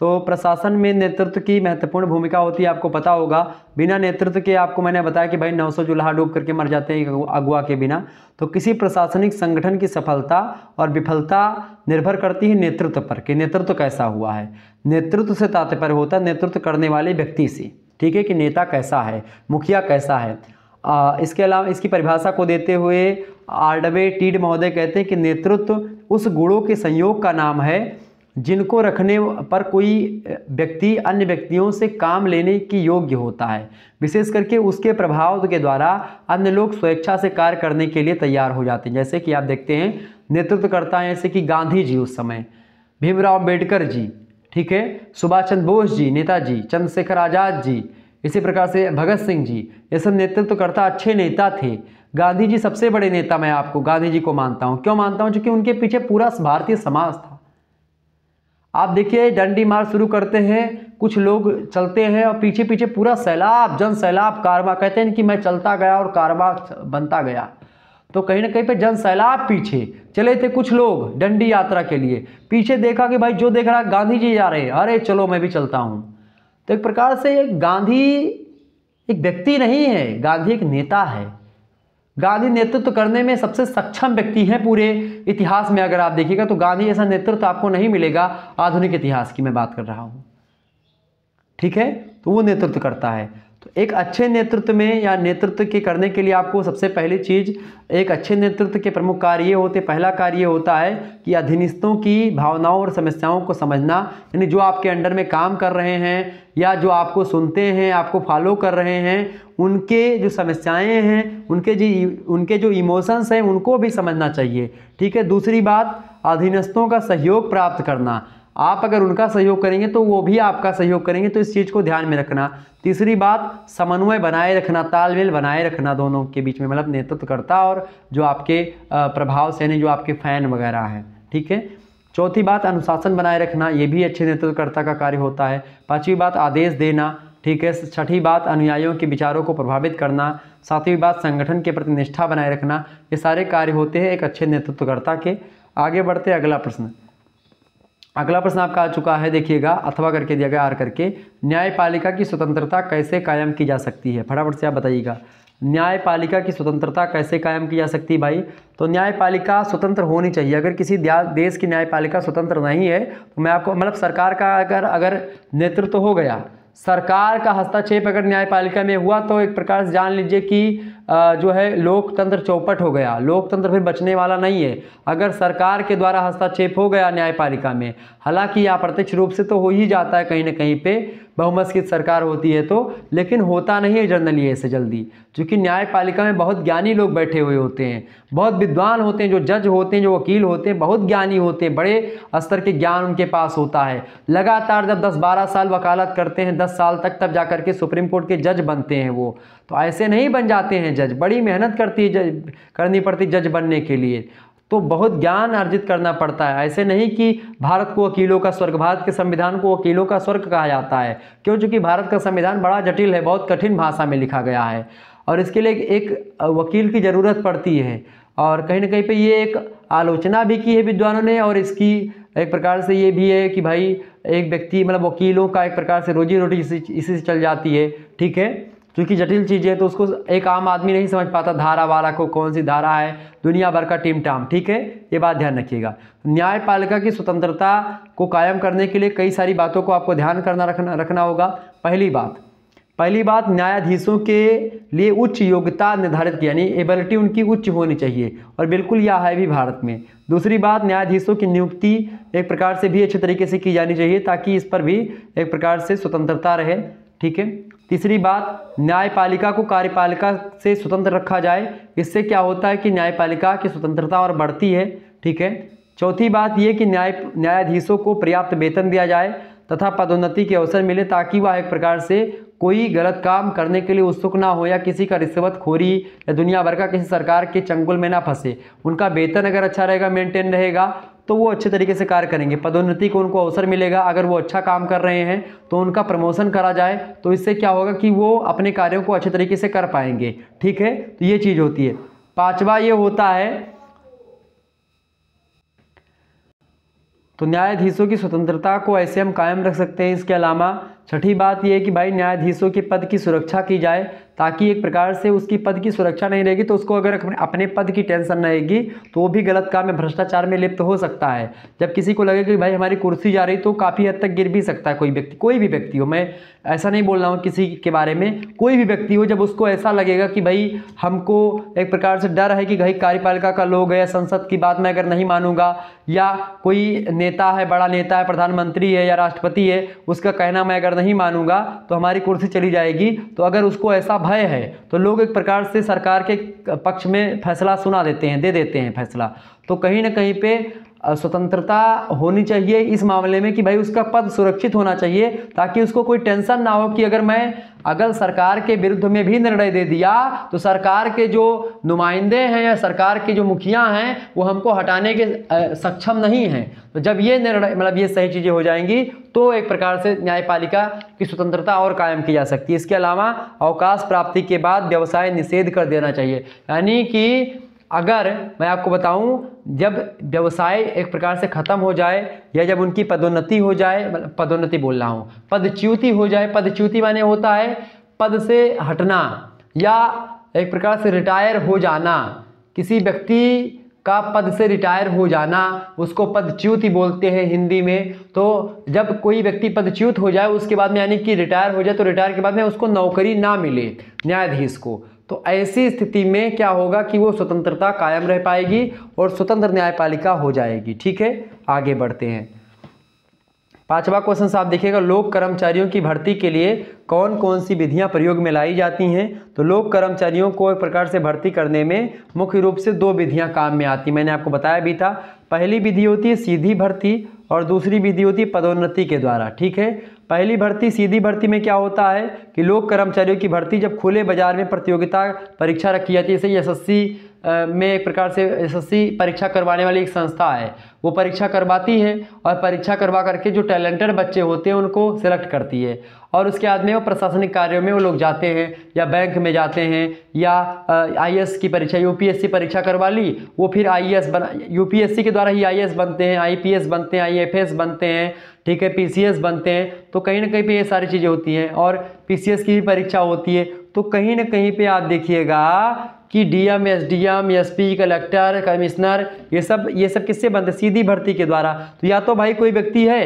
तो प्रशासन में नेतृत्व की महत्वपूर्ण भूमिका होती है आपको पता होगा बिना नेतृत्व के आपको मैंने बताया कि भाई 900 जुल्हा डूब करके मर जाते हैं अगुआ के बिना तो किसी प्रशासनिक संगठन की सफलता और विफलता निर्भर करती है नेतृत्व पर कि नेतृत्व कैसा हुआ है नेतृत्व से तात्पर्य होता है नेतृत्व करने वाले व्यक्ति से ठीक है कि नेता कैसा है मुखिया कैसा है आ, इसके अलावा इसकी परिभाषा को देते हुए आरडबे टीड महोदय कहते हैं कि नेतृत्व उस गुणों के संयोग का नाम है जिनको रखने पर कोई व्यक्ति अन्य व्यक्तियों से काम लेने की योग्य होता है विशेष करके उसके प्रभाव के द्वारा अन्य लोग स्वेच्छा से कार्य करने के लिए तैयार हो जाते हैं जैसे कि आप देखते हैं नेतृत्व करता है जैसे कि गांधी जी उस समय भीमराव अम्बेडकर जी ठीक है सुभाष चंद्र बोस जी नेताजी चंद्रशेखर आज़ाद जी इसी प्रकार से भगत सिंह जी ये सब नेतृत्वकर्ता अच्छे नेता थे गांधी जी सबसे बड़े नेता मैं आपको गांधी जी को मानता हूँ क्यों मानता हूँ क्योंकि उनके पीछे पूरा भारतीय समाज था आप देखिए डंडी मार शुरू करते हैं कुछ लोग चलते हैं और पीछे पीछे पूरा सैलाब जन सैलाब कारवा कहते हैं कि मैं चलता गया और कारवा बनता गया तो कहीं ना कहीं पे जन सैलाब पीछे चले थे कुछ लोग डंडी यात्रा के लिए पीछे देखा कि भाई जो देख रहा गांधी जी जा रहे हैं अरे चलो मैं भी चलता हूँ तो एक प्रकार से गांधी एक व्यक्ति नहीं है गांधी एक नेता है गांधी नेतृत्व करने में सबसे सक्षम व्यक्ति हैं पूरे इतिहास में अगर आप देखिएगा तो गांधी ऐसा नेतृत्व आपको नहीं मिलेगा आधुनिक इतिहास की मैं बात कर रहा हूँ ठीक है तो वो नेतृत्व करता है तो एक अच्छे नेतृत्व में या नेतृत्व के करने के लिए आपको सबसे पहली चीज़ एक अच्छे नेतृत्व के प्रमुख कार्य ये होते पहला कार्य ये होता है कि अधीनस्थों की भावनाओं और समस्याओं को समझना यानी जो आपके अंडर में काम कर रहे हैं या जो आपको सुनते हैं आपको फॉलो कर रहे हैं उनके जो समस्याएं हैं उनके जी उनके जो इमोशंस हैं उनको भी समझना चाहिए ठीक है दूसरी बात अधीनस्थों का सहयोग प्राप्त करना आप अगर उनका सहयोग करेंगे तो वो भी आपका सहयोग करेंगे तो इस चीज़ को ध्यान में रखना तीसरी बात समन्वय बनाए रखना तालमेल बनाए रखना दोनों के बीच में मतलब नेतृत्वकर्ता और जो आपके प्रभाव से यानी जो आपके फैन वगैरह हैं ठीक है चौथी बात अनुशासन बनाए रखना ये भी अच्छे नेतृत्वकर्ता का कार्य होता है पाँचवीं बात आदेश देना ठीक है छठी बात अनुयायियों के विचारों को प्रभावित करना सातवीं बात संगठन के प्रति निष्ठा बनाए रखना ये सारे कार्य होते हैं एक अच्छे नेतृत्वकर्ता के आगे बढ़ते अगला प्रश्न अगला प्रश्न आपका आ चुका है देखिएगा अथवा करके दिया गया आर करके न्यायपालिका की स्वतंत्रता कैसे कायम की जा सकती है फटाफट से आप बताइएगा न्यायपालिका की स्वतंत्रता कैसे कायम की जा सकती है भाई तो न्यायपालिका स्वतंत्र होनी चाहिए अगर किसी देश की न्यायपालिका स्वतंत्र नहीं है तो मैं आपको मतलब सरकार का अगर अगर नेतृत्व तो हो गया सरकार का हस्तक्षेप अगर न्यायपालिका में हुआ तो एक प्रकार से जान लीजिए कि जो है लोकतंत्र चौपट हो गया लोकतंत्र फिर बचने वाला नहीं है अगर सरकार के द्वारा हस्तक्षेप हो गया न्यायपालिका में हालांकि अप्रत्यक्ष रूप से तो हो ही जाता है कहीं ना कहीं पे की सरकार होती है तो लेकिन होता नहीं है जनरली ऐसे जल्दी क्योंकि न्यायपालिका में बहुत ज्ञानी लोग बैठे हुए होते हैं बहुत विद्वान होते हैं जो जज होते हैं जो वकील होते हैं बहुत ज्ञानी होते हैं बड़े स्तर के ज्ञान उनके पास होता है लगातार जब दस बारह साल वकालत करते हैं दस साल तक तब जा के सुप्रीम कोर्ट के जज बनते हैं वो तो ऐसे नहीं बन जाते हैं जज बड़ी मेहनत करती है करनी पड़ती जज बनने के लिए तो बहुत ज्ञान अर्जित करना पड़ता है ऐसे नहीं कि भारत को वकीलों का स्वर्ग भारत के संविधान को वकीलों का स्वर्ग कहा जाता है क्यों चूँकि भारत का संविधान बड़ा जटिल है बहुत कठिन भाषा में लिखा गया है और इसके लिए एक वकील की ज़रूरत पड़ती है और कहीं ना कहीं पे ये एक आलोचना भी की है विद्वानों ने और इसकी एक प्रकार से ये भी है कि भाई एक व्यक्ति मतलब वकीलों का एक प्रकार से रोजी रोटी इसी इसी से चल जाती है ठीक है क्योंकि जटिल चीज़ है तो उसको एक आम आदमी नहीं समझ पाता धारा वारा को कौन सी धारा है दुनिया भर का टीम टाम ठीक है ये बात ध्यान रखिएगा न्यायपालिका की स्वतंत्रता को कायम करने के लिए कई सारी बातों को आपको ध्यान करना रखना रखना होगा पहली बात पहली बात न्यायाधीशों के लिए उच्च योग्यता निर्धारित की यानी एबिलिटी उनकी उच्च होनी चाहिए और बिल्कुल यह है भी भारत में दूसरी बात न्यायाधीशों की नियुक्ति एक प्रकार से भी अच्छे तरीके से की जानी चाहिए ताकि इस पर भी एक प्रकार से स्वतंत्रता रहे ठीक है तीसरी बात न्यायपालिका को कार्यपालिका से स्वतंत्र रखा जाए इससे क्या होता है कि न्यायपालिका की स्वतंत्रता और बढ़ती है ठीक है चौथी बात यह कि न्याय न्यायाधीशों को पर्याप्त वेतन दिया जाए तथा पदोन्नति के अवसर मिले ताकि वह एक प्रकार से कोई गलत काम करने के लिए उत्सुक ना हो या किसी का रिश्वत खोरी या दुनिया भर का किसी सरकार के चंगुल में ना फंसे उनका वेतन अगर अच्छा रहेगा मेंटेन रहेगा तो वो अच्छे तरीके से कार्य करेंगे पदोन्नति को उनको अवसर मिलेगा अगर वो अच्छा काम कर रहे हैं तो उनका प्रमोशन करा जाए तो इससे क्या होगा कि वो अपने कार्यों को अच्छे तरीके से कर पाएंगे ठीक है तो ये चीज़ होती है पाँचवा ये होता है तो न्यायाधीशों की स्वतंत्रता को ऐसे हम कायम रख सकते हैं इसके अलावा छठी बात यह है कि भाई न्यायाधीशों के पद की सुरक्षा की जाए ताकि एक प्रकार से उसकी पद की सुरक्षा नहीं रहेगी तो उसको अगर अपने पद की टेंशन रहेगी तो वो भी गलत काम में भ्रष्टाचार में लिप्त हो सकता है जब किसी को लगे कि भाई हमारी कुर्सी जा रही तो काफ़ी हद तक गिर भी सकता है कोई व्यक्ति कोई भी व्यक्ति हो मैं ऐसा नहीं बोल रहा हूँ किसी के बारे में कोई भी व्यक्ति हो जब उसको ऐसा लगेगा कि भाई हमको एक प्रकार से डर है कि भाई कार्यपालिका का लोग है या संसद की बात मैं अगर नहीं मानूंगा या कोई नेता है बड़ा नेता है प्रधानमंत्री है या राष्ट्रपति है उसका कहना मैं अगर नहीं मानूंगा तो हमारी कुर्सी चली जाएगी तो अगर उसको ऐसा भय है तो लोग एक प्रकार से सरकार के पक्ष में फैसला सुना देते हैं दे देते हैं फैसला तो कहीं ना कहीं पे स्वतंत्रता होनी चाहिए इस मामले में कि भाई उसका पद सुरक्षित होना चाहिए ताकि उसको कोई टेंशन ना हो कि अगर मैं अगर सरकार के विरुद्ध में भी निर्णय दे दिया तो सरकार के जो नुमाइंदे हैं या सरकार के जो मुखिया हैं वो हमको हटाने के सक्षम नहीं हैं तो जब ये निर्णय मतलब ये सही चीज़ें हो जाएंगी तो एक प्रकार से न्यायपालिका की स्वतंत्रता और कायम की जा सकती है इसके अलावा अवकाश प्राप्ति के बाद व्यवसाय निषेध कर देना चाहिए यानी कि अगर मैं आपको बताऊं जब व्यवसाय एक प्रकार से ख़त्म हो जाए या जब उनकी पदोन्नति हो जाए मतलब पदोन्नति बोल रहा हूँ पदच्युति हो जाए पदच्युति माने होता है पद से हटना या एक प्रकार से रिटायर हो जाना किसी व्यक्ति का पद से रिटायर हो जाना उसको पदच्युति बोलते हैं हिंदी में तो जब कोई व्यक्ति पदच्युत हो जाए उसके बाद में यानी कि रिटायर हो जाए तो रिटायर के बाद में उसको नौकरी ना मिले न्यायाधीश को तो ऐसी स्थिति में क्या होगा कि वो स्वतंत्रता कायम रह पाएगी और स्वतंत्र न्यायपालिका हो जाएगी ठीक है आगे बढ़ते हैं पांचवा क्वेश्चन साहब देखिएगा लोक कर्मचारियों की भर्ती के लिए कौन कौन सी विधियां प्रयोग में लाई जाती हैं तो लोक कर्मचारियों को एक प्रकार से भर्ती करने में मुख्य रूप से दो विधियां काम में आती मैंने आपको बताया भी था पहली विधि होती है सीधी भर्ती और दूसरी विधि होती है पदोन्नति के द्वारा ठीक है पहली भर्ती सीधी भर्ती में क्या होता है कि लोक कर्मचारियों की भर्ती जब खुले बाजार में प्रतियोगिता परीक्षा रखी जाती है जैसे एस में एक प्रकार से एसएससी परीक्षा करवाने वाली एक संस्था है वो परीक्षा करवाती है और परीक्षा करवा करके जो टैलेंटेड बच्चे होते हैं उनको सिलेक्ट करती है और उसके बाद में वो प्रशासनिक कार्यों में वो लोग जाते हैं या बैंक में जाते हैं या आईएएस की परीक्षा यूपीएससी परीक्षा करवा ली वो फिर आईएएस बना यूपीएससी के द्वारा ही आईएएस बनते हैं आईपीएस बनते हैं आईएफएस बनते हैं ठीक है पीसीएस बनते हैं तो कहीं ना कहीं पर ये सारी चीज़ें होती हैं और एस की भी परीक्षा होती है तो कहीं ना कहीं पे आप देखिएगा कि DM SDM SP collector commissioner ये सब ये सब किससे बनते सीधी भर्ती के द्वारा तो या तो भाई कोई व्यक्ति है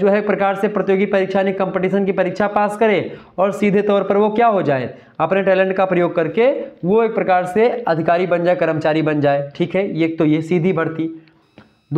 जो है प्रकार से प्रतियोगी परीक्षा ने कंपटीशन की परीक्षा पास करे और सीधे तौर पर वो क्या हो जाए अपने टैलेंट का प्रयोग करके वो एक प्रकार से अधिकारी बन जाए कर्मचारी बन जाए ठीक है ये तो ये सीधी भर्ती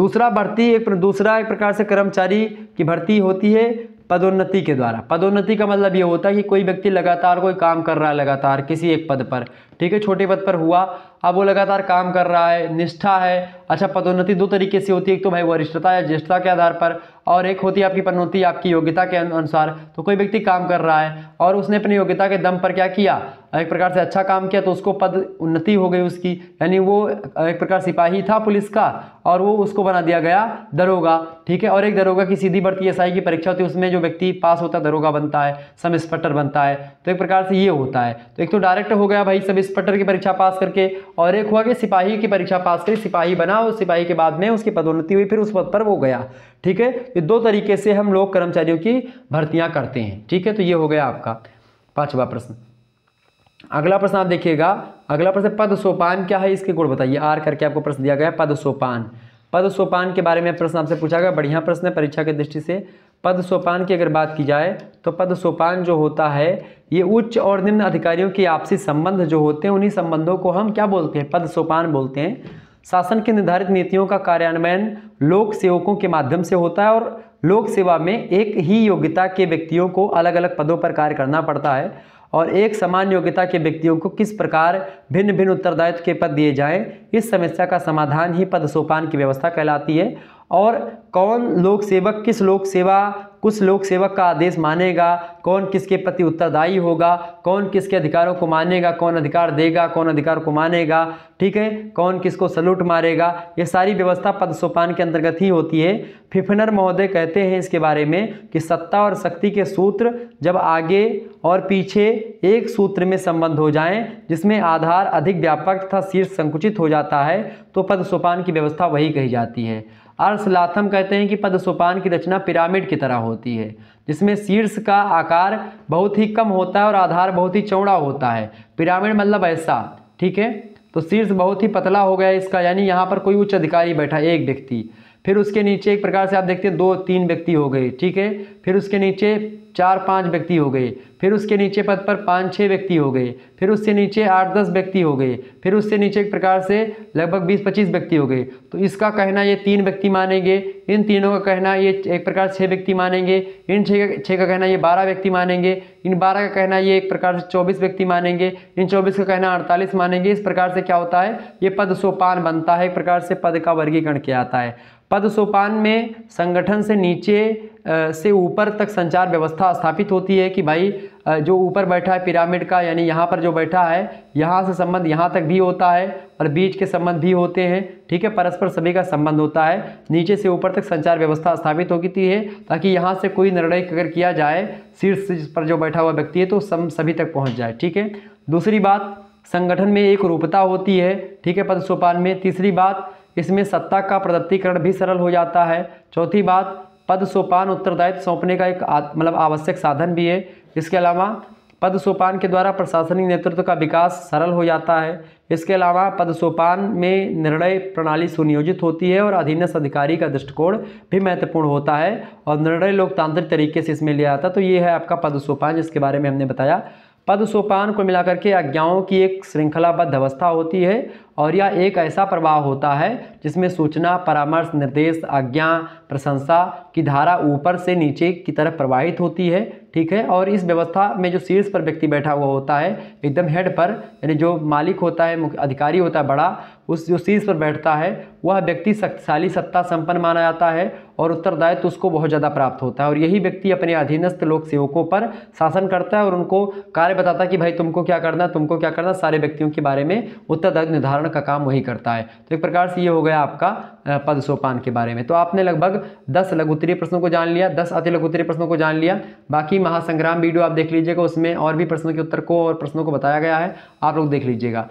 दूसरा भर्ती एक दूसरा एक प्रकार से कर्मचारी की भर्ती होती है पदोन्नति के द्वारा पदोन्नति का मतलब ये होता है कि कोई व्यक्ति लगातार कोई काम कर रहा है लगातार किसी एक पद पर ठीक है छोटे पद पर हुआ अब वो लगातार काम कर रहा है निष्ठा है अच्छा पदोन्नति दो तरीके से होती है एक तो भाई वरिष्ठता या ज्येष्ठता के आधार पर और एक होती है आपकी पदोन्नति आपकी योग्यता के अनुसार तो कोई व्यक्ति काम कर रहा है और उसने अपनी योग्यता के दम पर क्या किया एक प्रकार से अच्छा काम किया तो उसको पद उन्नति हो गई उसकी यानी वो एक प्रकार सिपाही था पुलिस का और वो उसको बना दिया गया दरोगा ठीक है और एक दरोगा की सीधी भर्ती एस की परीक्षा होती है उसमें जो व्यक्ति पास होता है दरोगा बनता है सब इंस्पेक्टर बनता है तो एक प्रकार से ये होता है तो एक तो डायरेक्ट हो गया भाई सब इस इंस्पेक्टर की परीक्षा पास करके और एक हुआ कि सिपाही की परीक्षा पास करी सिपाही बना और सिपाही के बाद में उसकी पदोन्नति हुई फिर उस पद पर वो गया ठीक है ये दो तरीके से हम लोग कर्मचारियों की भर्तियां करते हैं ठीक है तो ये हो गया आपका पांचवा प्रश्न अगला प्रश्न आप देखिएगा अगला प्रश्न पद सोपान क्या है इसके गुण बताइए आर करके आपको प्रश्न दिया गया पद सोपान पद सोपान के बारे में प्रश्न आपसे पूछा गया बढ़िया प्रश्न है परीक्षा की दृष्टि से पद सोपान की अगर बात की जाए तो पद सोपान जो होता है ये उच्च और निम्न अधिकारियों के आपसी संबंध जो होते हैं उन्हीं संबंधों को हम क्या बोलते हैं पद सोपान बोलते हैं शासन की निर्धारित नीतियों का कार्यान्वयन लोक सेवकों के माध्यम से होता है और लोक सेवा में एक ही योग्यता के व्यक्तियों को अलग अलग पदों पर कार्य करना पड़ता है और एक समान योग्यता के व्यक्तियों को किस प्रकार भिन्न भिन्न उत्तरदायित्व के पद दिए जाएं इस समस्या का समाधान ही पद सोपान की व्यवस्था कहलाती है और कौन लोक सेवक किस लोक सेवा कुछ लोक सेवक का आदेश मानेगा कौन किसके प्रति उत्तरदायी होगा कौन किसके अधिकारों को मानेगा कौन अधिकार देगा कौन अधिकार को मानेगा ठीक है कौन किसको सल्यूट मारेगा ये सारी व्यवस्था पद सोपान के अंतर्गत ही होती है फिफनर महोदय कहते हैं इसके बारे में कि सत्ता और शक्ति के सूत्र जब आगे और पीछे एक सूत्र में संबंध हो जाए जिसमें आधार अधिक व्यापक तथा शीर्ष संकुचित हो जाता है तो पद सोपान की व्यवस्था वही कही जाती है अर्सलाथम कहते हैं कि पद सोपान की रचना पिरामिड की तरह होती है जिसमें शीर्ष का आकार बहुत ही कम होता है और आधार बहुत ही चौड़ा होता है पिरामिड मतलब ऐसा ठीक है तो शीर्ष बहुत ही पतला हो गया इसका यानी यहाँ पर कोई उच्च अधिकारी बैठा एक व्यक्ति फिर उसके नीचे एक प्रकार से आप देखते हैं दो तीन व्यक्ति हो गए ठीक है फिर उसके नीचे चार पाँच व्यक्ति हो गए फिर उसके नीचे पद पर पाँच छः व्यक्ति हो गए फिर उससे नीचे आठ दस व्यक्ति हो गए फिर उससे नीचे एक प्रकार से लगभग बीस पच्चीस व्यक्ति हो गए तो इसका कहना ये तीन व्यक्ति मानेंगे इन तीनों का कहना ये एक प्रकार से छः व्यक्ति मानेंगे इन छः छः का कहना ये बारह व्यक्ति मानेंगे इन बारह का कहना ये एक प्रकार से चौबीस व्यक्ति मानेंगे इन चौबीस का कहना अड़तालीस मानेंगे इस प्रकार से क्या होता है ये पद सोपान बनता है एक प्रकार से पद का वर्गीकरण किया जाता है पद सोपान में संगठन से नीचे से ऊपर तक संचार व्यवस्था स्थापित होती है कि भाई जो ऊपर बैठा है पिरामिड का यानी यहाँ पर जो बैठा है यहाँ से संबंध यहाँ तक भी होता है और बीच के संबंध भी होते हैं ठीक है परस्पर सभी का संबंध होता है नीचे से ऊपर तक संचार व्यवस्था स्थापित होती है ताकि यहाँ से कोई निर्णय अगर किया जाए शीर्ष पर जो बैठा हुआ व्यक्ति है तो सभी तक पहुँच जाए ठीक है दूसरी बात संगठन में एक रूपता होती है ठीक है पद सोपान में तीसरी बात इसमें सत्ता का प्रदत्तीकरण भी सरल हो जाता है चौथी बात पद सोपान उत्तरदायित्व सौंपने का एक मतलब आवश्यक साधन भी है इसके अलावा पद सोपान के द्वारा प्रशासनिक नेतृत्व का विकास सरल हो जाता है इसके अलावा पद सोपान में निर्णय प्रणाली सुनियोजित होती है और अधीनस्थ अधिकारी का दृष्टिकोण भी महत्वपूर्ण होता है और निर्णय लोकतांत्रिक तरीके से इसमें लिया जाता है तो ये है आपका पद सोपान जिसके बारे में हमने बताया पद सोपान को मिलाकर के आज्ञाओं की एक श्रृंखलाबद्ध अवस्था होती है और यह एक ऐसा प्रवाह होता है जिसमें सूचना परामर्श निर्देश आज्ञा प्रशंसा की धारा ऊपर से नीचे की तरफ प्रवाहित होती है ठीक है और इस व्यवस्था में जो शीर्ष पर व्यक्ति बैठा हुआ होता है एकदम हेड पर यानी जो मालिक होता है अधिकारी होता है बड़ा उस जो शीर्ष पर बैठता है वह व्यक्ति शक्तिशाली सत्ता संपन्न माना जाता है और उत्तरदायित्व उसको बहुत ज़्यादा प्राप्त होता है और यही व्यक्ति अपने अधीनस्थ लोक सेवकों पर शासन करता है और उनको कार्य बताता है कि भाई तुमको क्या करना है तुमको क्या करना सारे व्यक्तियों के बारे में उत्तरदायित्व निर्धारण का काम वही करता है तो एक प्रकार से ये हो गया आपका पद सोपान के बारे में तो आपने लगभग दस लघुत्तरीय प्रश्नों को जान लिया दस अति लघुत्तरीय प्रश्नों को जान लिया बाकी महासंग्राम वीडियो आप देख लीजिएगा उसमें और भी प्रश्नों के उत्तर को और प्रश्नों को बताया गया है आप लोग देख लीजिएगा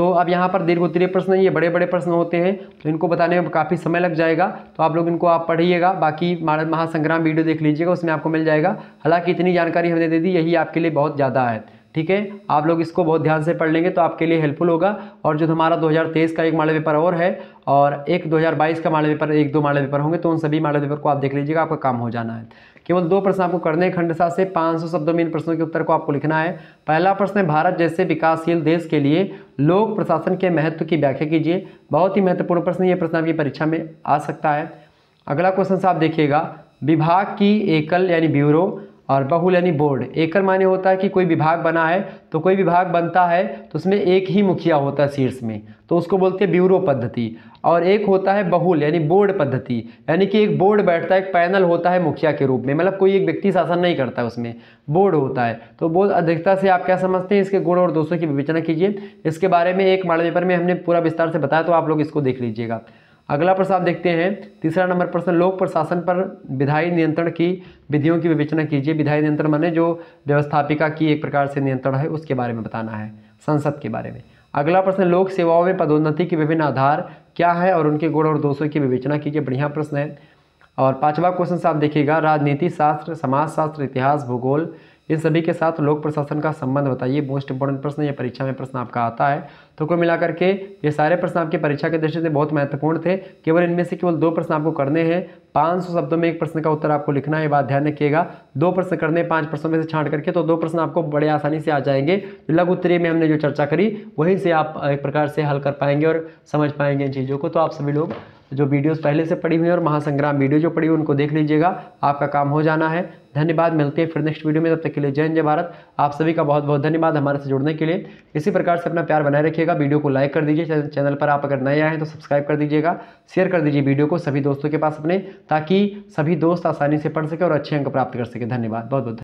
तो अब यहाँ पर दीर्घ उत्तरीय प्रश्न ये बड़े बड़े प्रश्न होते हैं तो इनको बताने में काफ़ी समय लग जाएगा तो आप लोग इनको आप पढ़िएगा बाकी महासंग्राम वीडियो देख लीजिएगा उसमें आपको मिल जाएगा हालांकि इतनी जानकारी हमने दे दी यही आपके लिए बहुत ज़्यादा है ठीक है आप लोग इसको बहुत ध्यान से पढ़ लेंगे तो आपके लिए हेल्पफुल होगा और जो हमारा 2023 का एक माड़े पेपर और है और एक 2022 का माड़े पेपर एक दो माड़े पेपर होंगे तो उन सभी माड़े पेपर को आप देख लीजिएगा आपका काम हो जाना है केवल दो प्रश्न आपको करने खंडसा से 500 शब्दों में इन प्रश्नों के उत्तर को आपको लिखना है पहला प्रश्न है भारत जैसे विकासशील देश के लिए लोक प्रशासन के महत्व की व्याख्या कीजिए बहुत ही महत्वपूर्ण प्रश्न ये प्रश्न आपकी परीक्षा में आ सकता है अगला क्वेश्चन आप देखिएगा विभाग की एकल यानी ब्यूरो और बहुल यानी बोर्ड एकल माने होता है कि कोई विभाग बना है तो कोई विभाग बनता है तो उसमें एक ही मुखिया होता है शीर्ष में तो उसको बोलते हैं ब्यूरो पद्धति और एक होता है बहुल यानी बोर्ड पद्धति यानी कि एक बोर्ड बैठता है एक पैनल होता है मुखिया के रूप में मतलब कोई एक व्यक्ति शासन नहीं करता है उसमें बोर्ड होता है तो बोर्ड अधिकता से आप क्या समझते हैं इसके गुण और दोषों की विवेचना कीजिए इसके बारे में एक माड़ पेपर में हमने पूरा विस्तार से बताया तो आप लोग इसको देख लीजिएगा अगला प्रश्न आप देखते हैं तीसरा नंबर प्रश्न लोक प्रशासन पर विधायी नियंत्रण की विधियों की विवेचना कीजिए विधायी नियंत्रण माने जो व्यवस्थापिका की एक प्रकार से नियंत्रण है उसके बारे में बताना है संसद के बारे में अगला प्रश्न लोक सेवाओं में पदोन्नति के विभिन्न आधार क्या है और उनके गुण और दोषों की विवेचना कीजिए बढ़िया प्रश्न है और पांचवा क्वेश्चन से आप देखिएगा राजनीति शास्त्र समाजशास्त्र इतिहास भूगोल इन सभी के साथ लोक प्रशासन का संबंध बताइए मोस्ट इंपॉर्टेंट प्रश्न ये परीक्षा में प्रश्न आपका आता है तो कुल मिलाकर के ये सारे प्रश्न आपकी परीक्षा के दृष्टि से बहुत महत्वपूर्ण थे केवल इनमें से केवल दो प्रश्न आपको करने हैं सौ शब्दों में एक प्रश्न का उत्तर आपको लिखना है बात ध्यान रखिएगा दो प्रश्न करने पांच प्रश्नों में से छांट करके तो दो प्रश्न आपको बड़े आसानी से आ जाएंगे लघु उत्तरीय में हमने जो चर्चा करी वहीं से आप एक प्रकार से हल कर पाएंगे और समझ पाएंगे इन चीज़ों को तो आप सभी लोग जो वीडियोस पहले से पड़ी हुई है और महासंग्राम वीडियो जो पड़ी हुई उनको देख लीजिएगा आपका काम हो जाना है धन्यवाद मिलते हैं फिर नेक्स्ट वीडियो में तब तक के लिए जय जय भारत आप सभी का बहुत बहुत धन्यवाद हमारे से जुड़ने के लिए इसी प्रकार से अपना प्यार बनाए रखिएगा वीडियो को लाइक कर दीजिए चैनल पर आप अगर नए आए हैं तो सब्सक्राइब कर दीजिएगा शेयर कर दीजिए वीडियो को सभी दोस्तों के पास अपने ताकि सभी दोस्त आसानी से पढ़ सके और अच्छे अंक प्राप्त कर सके धन्यवाद बहुत बहुत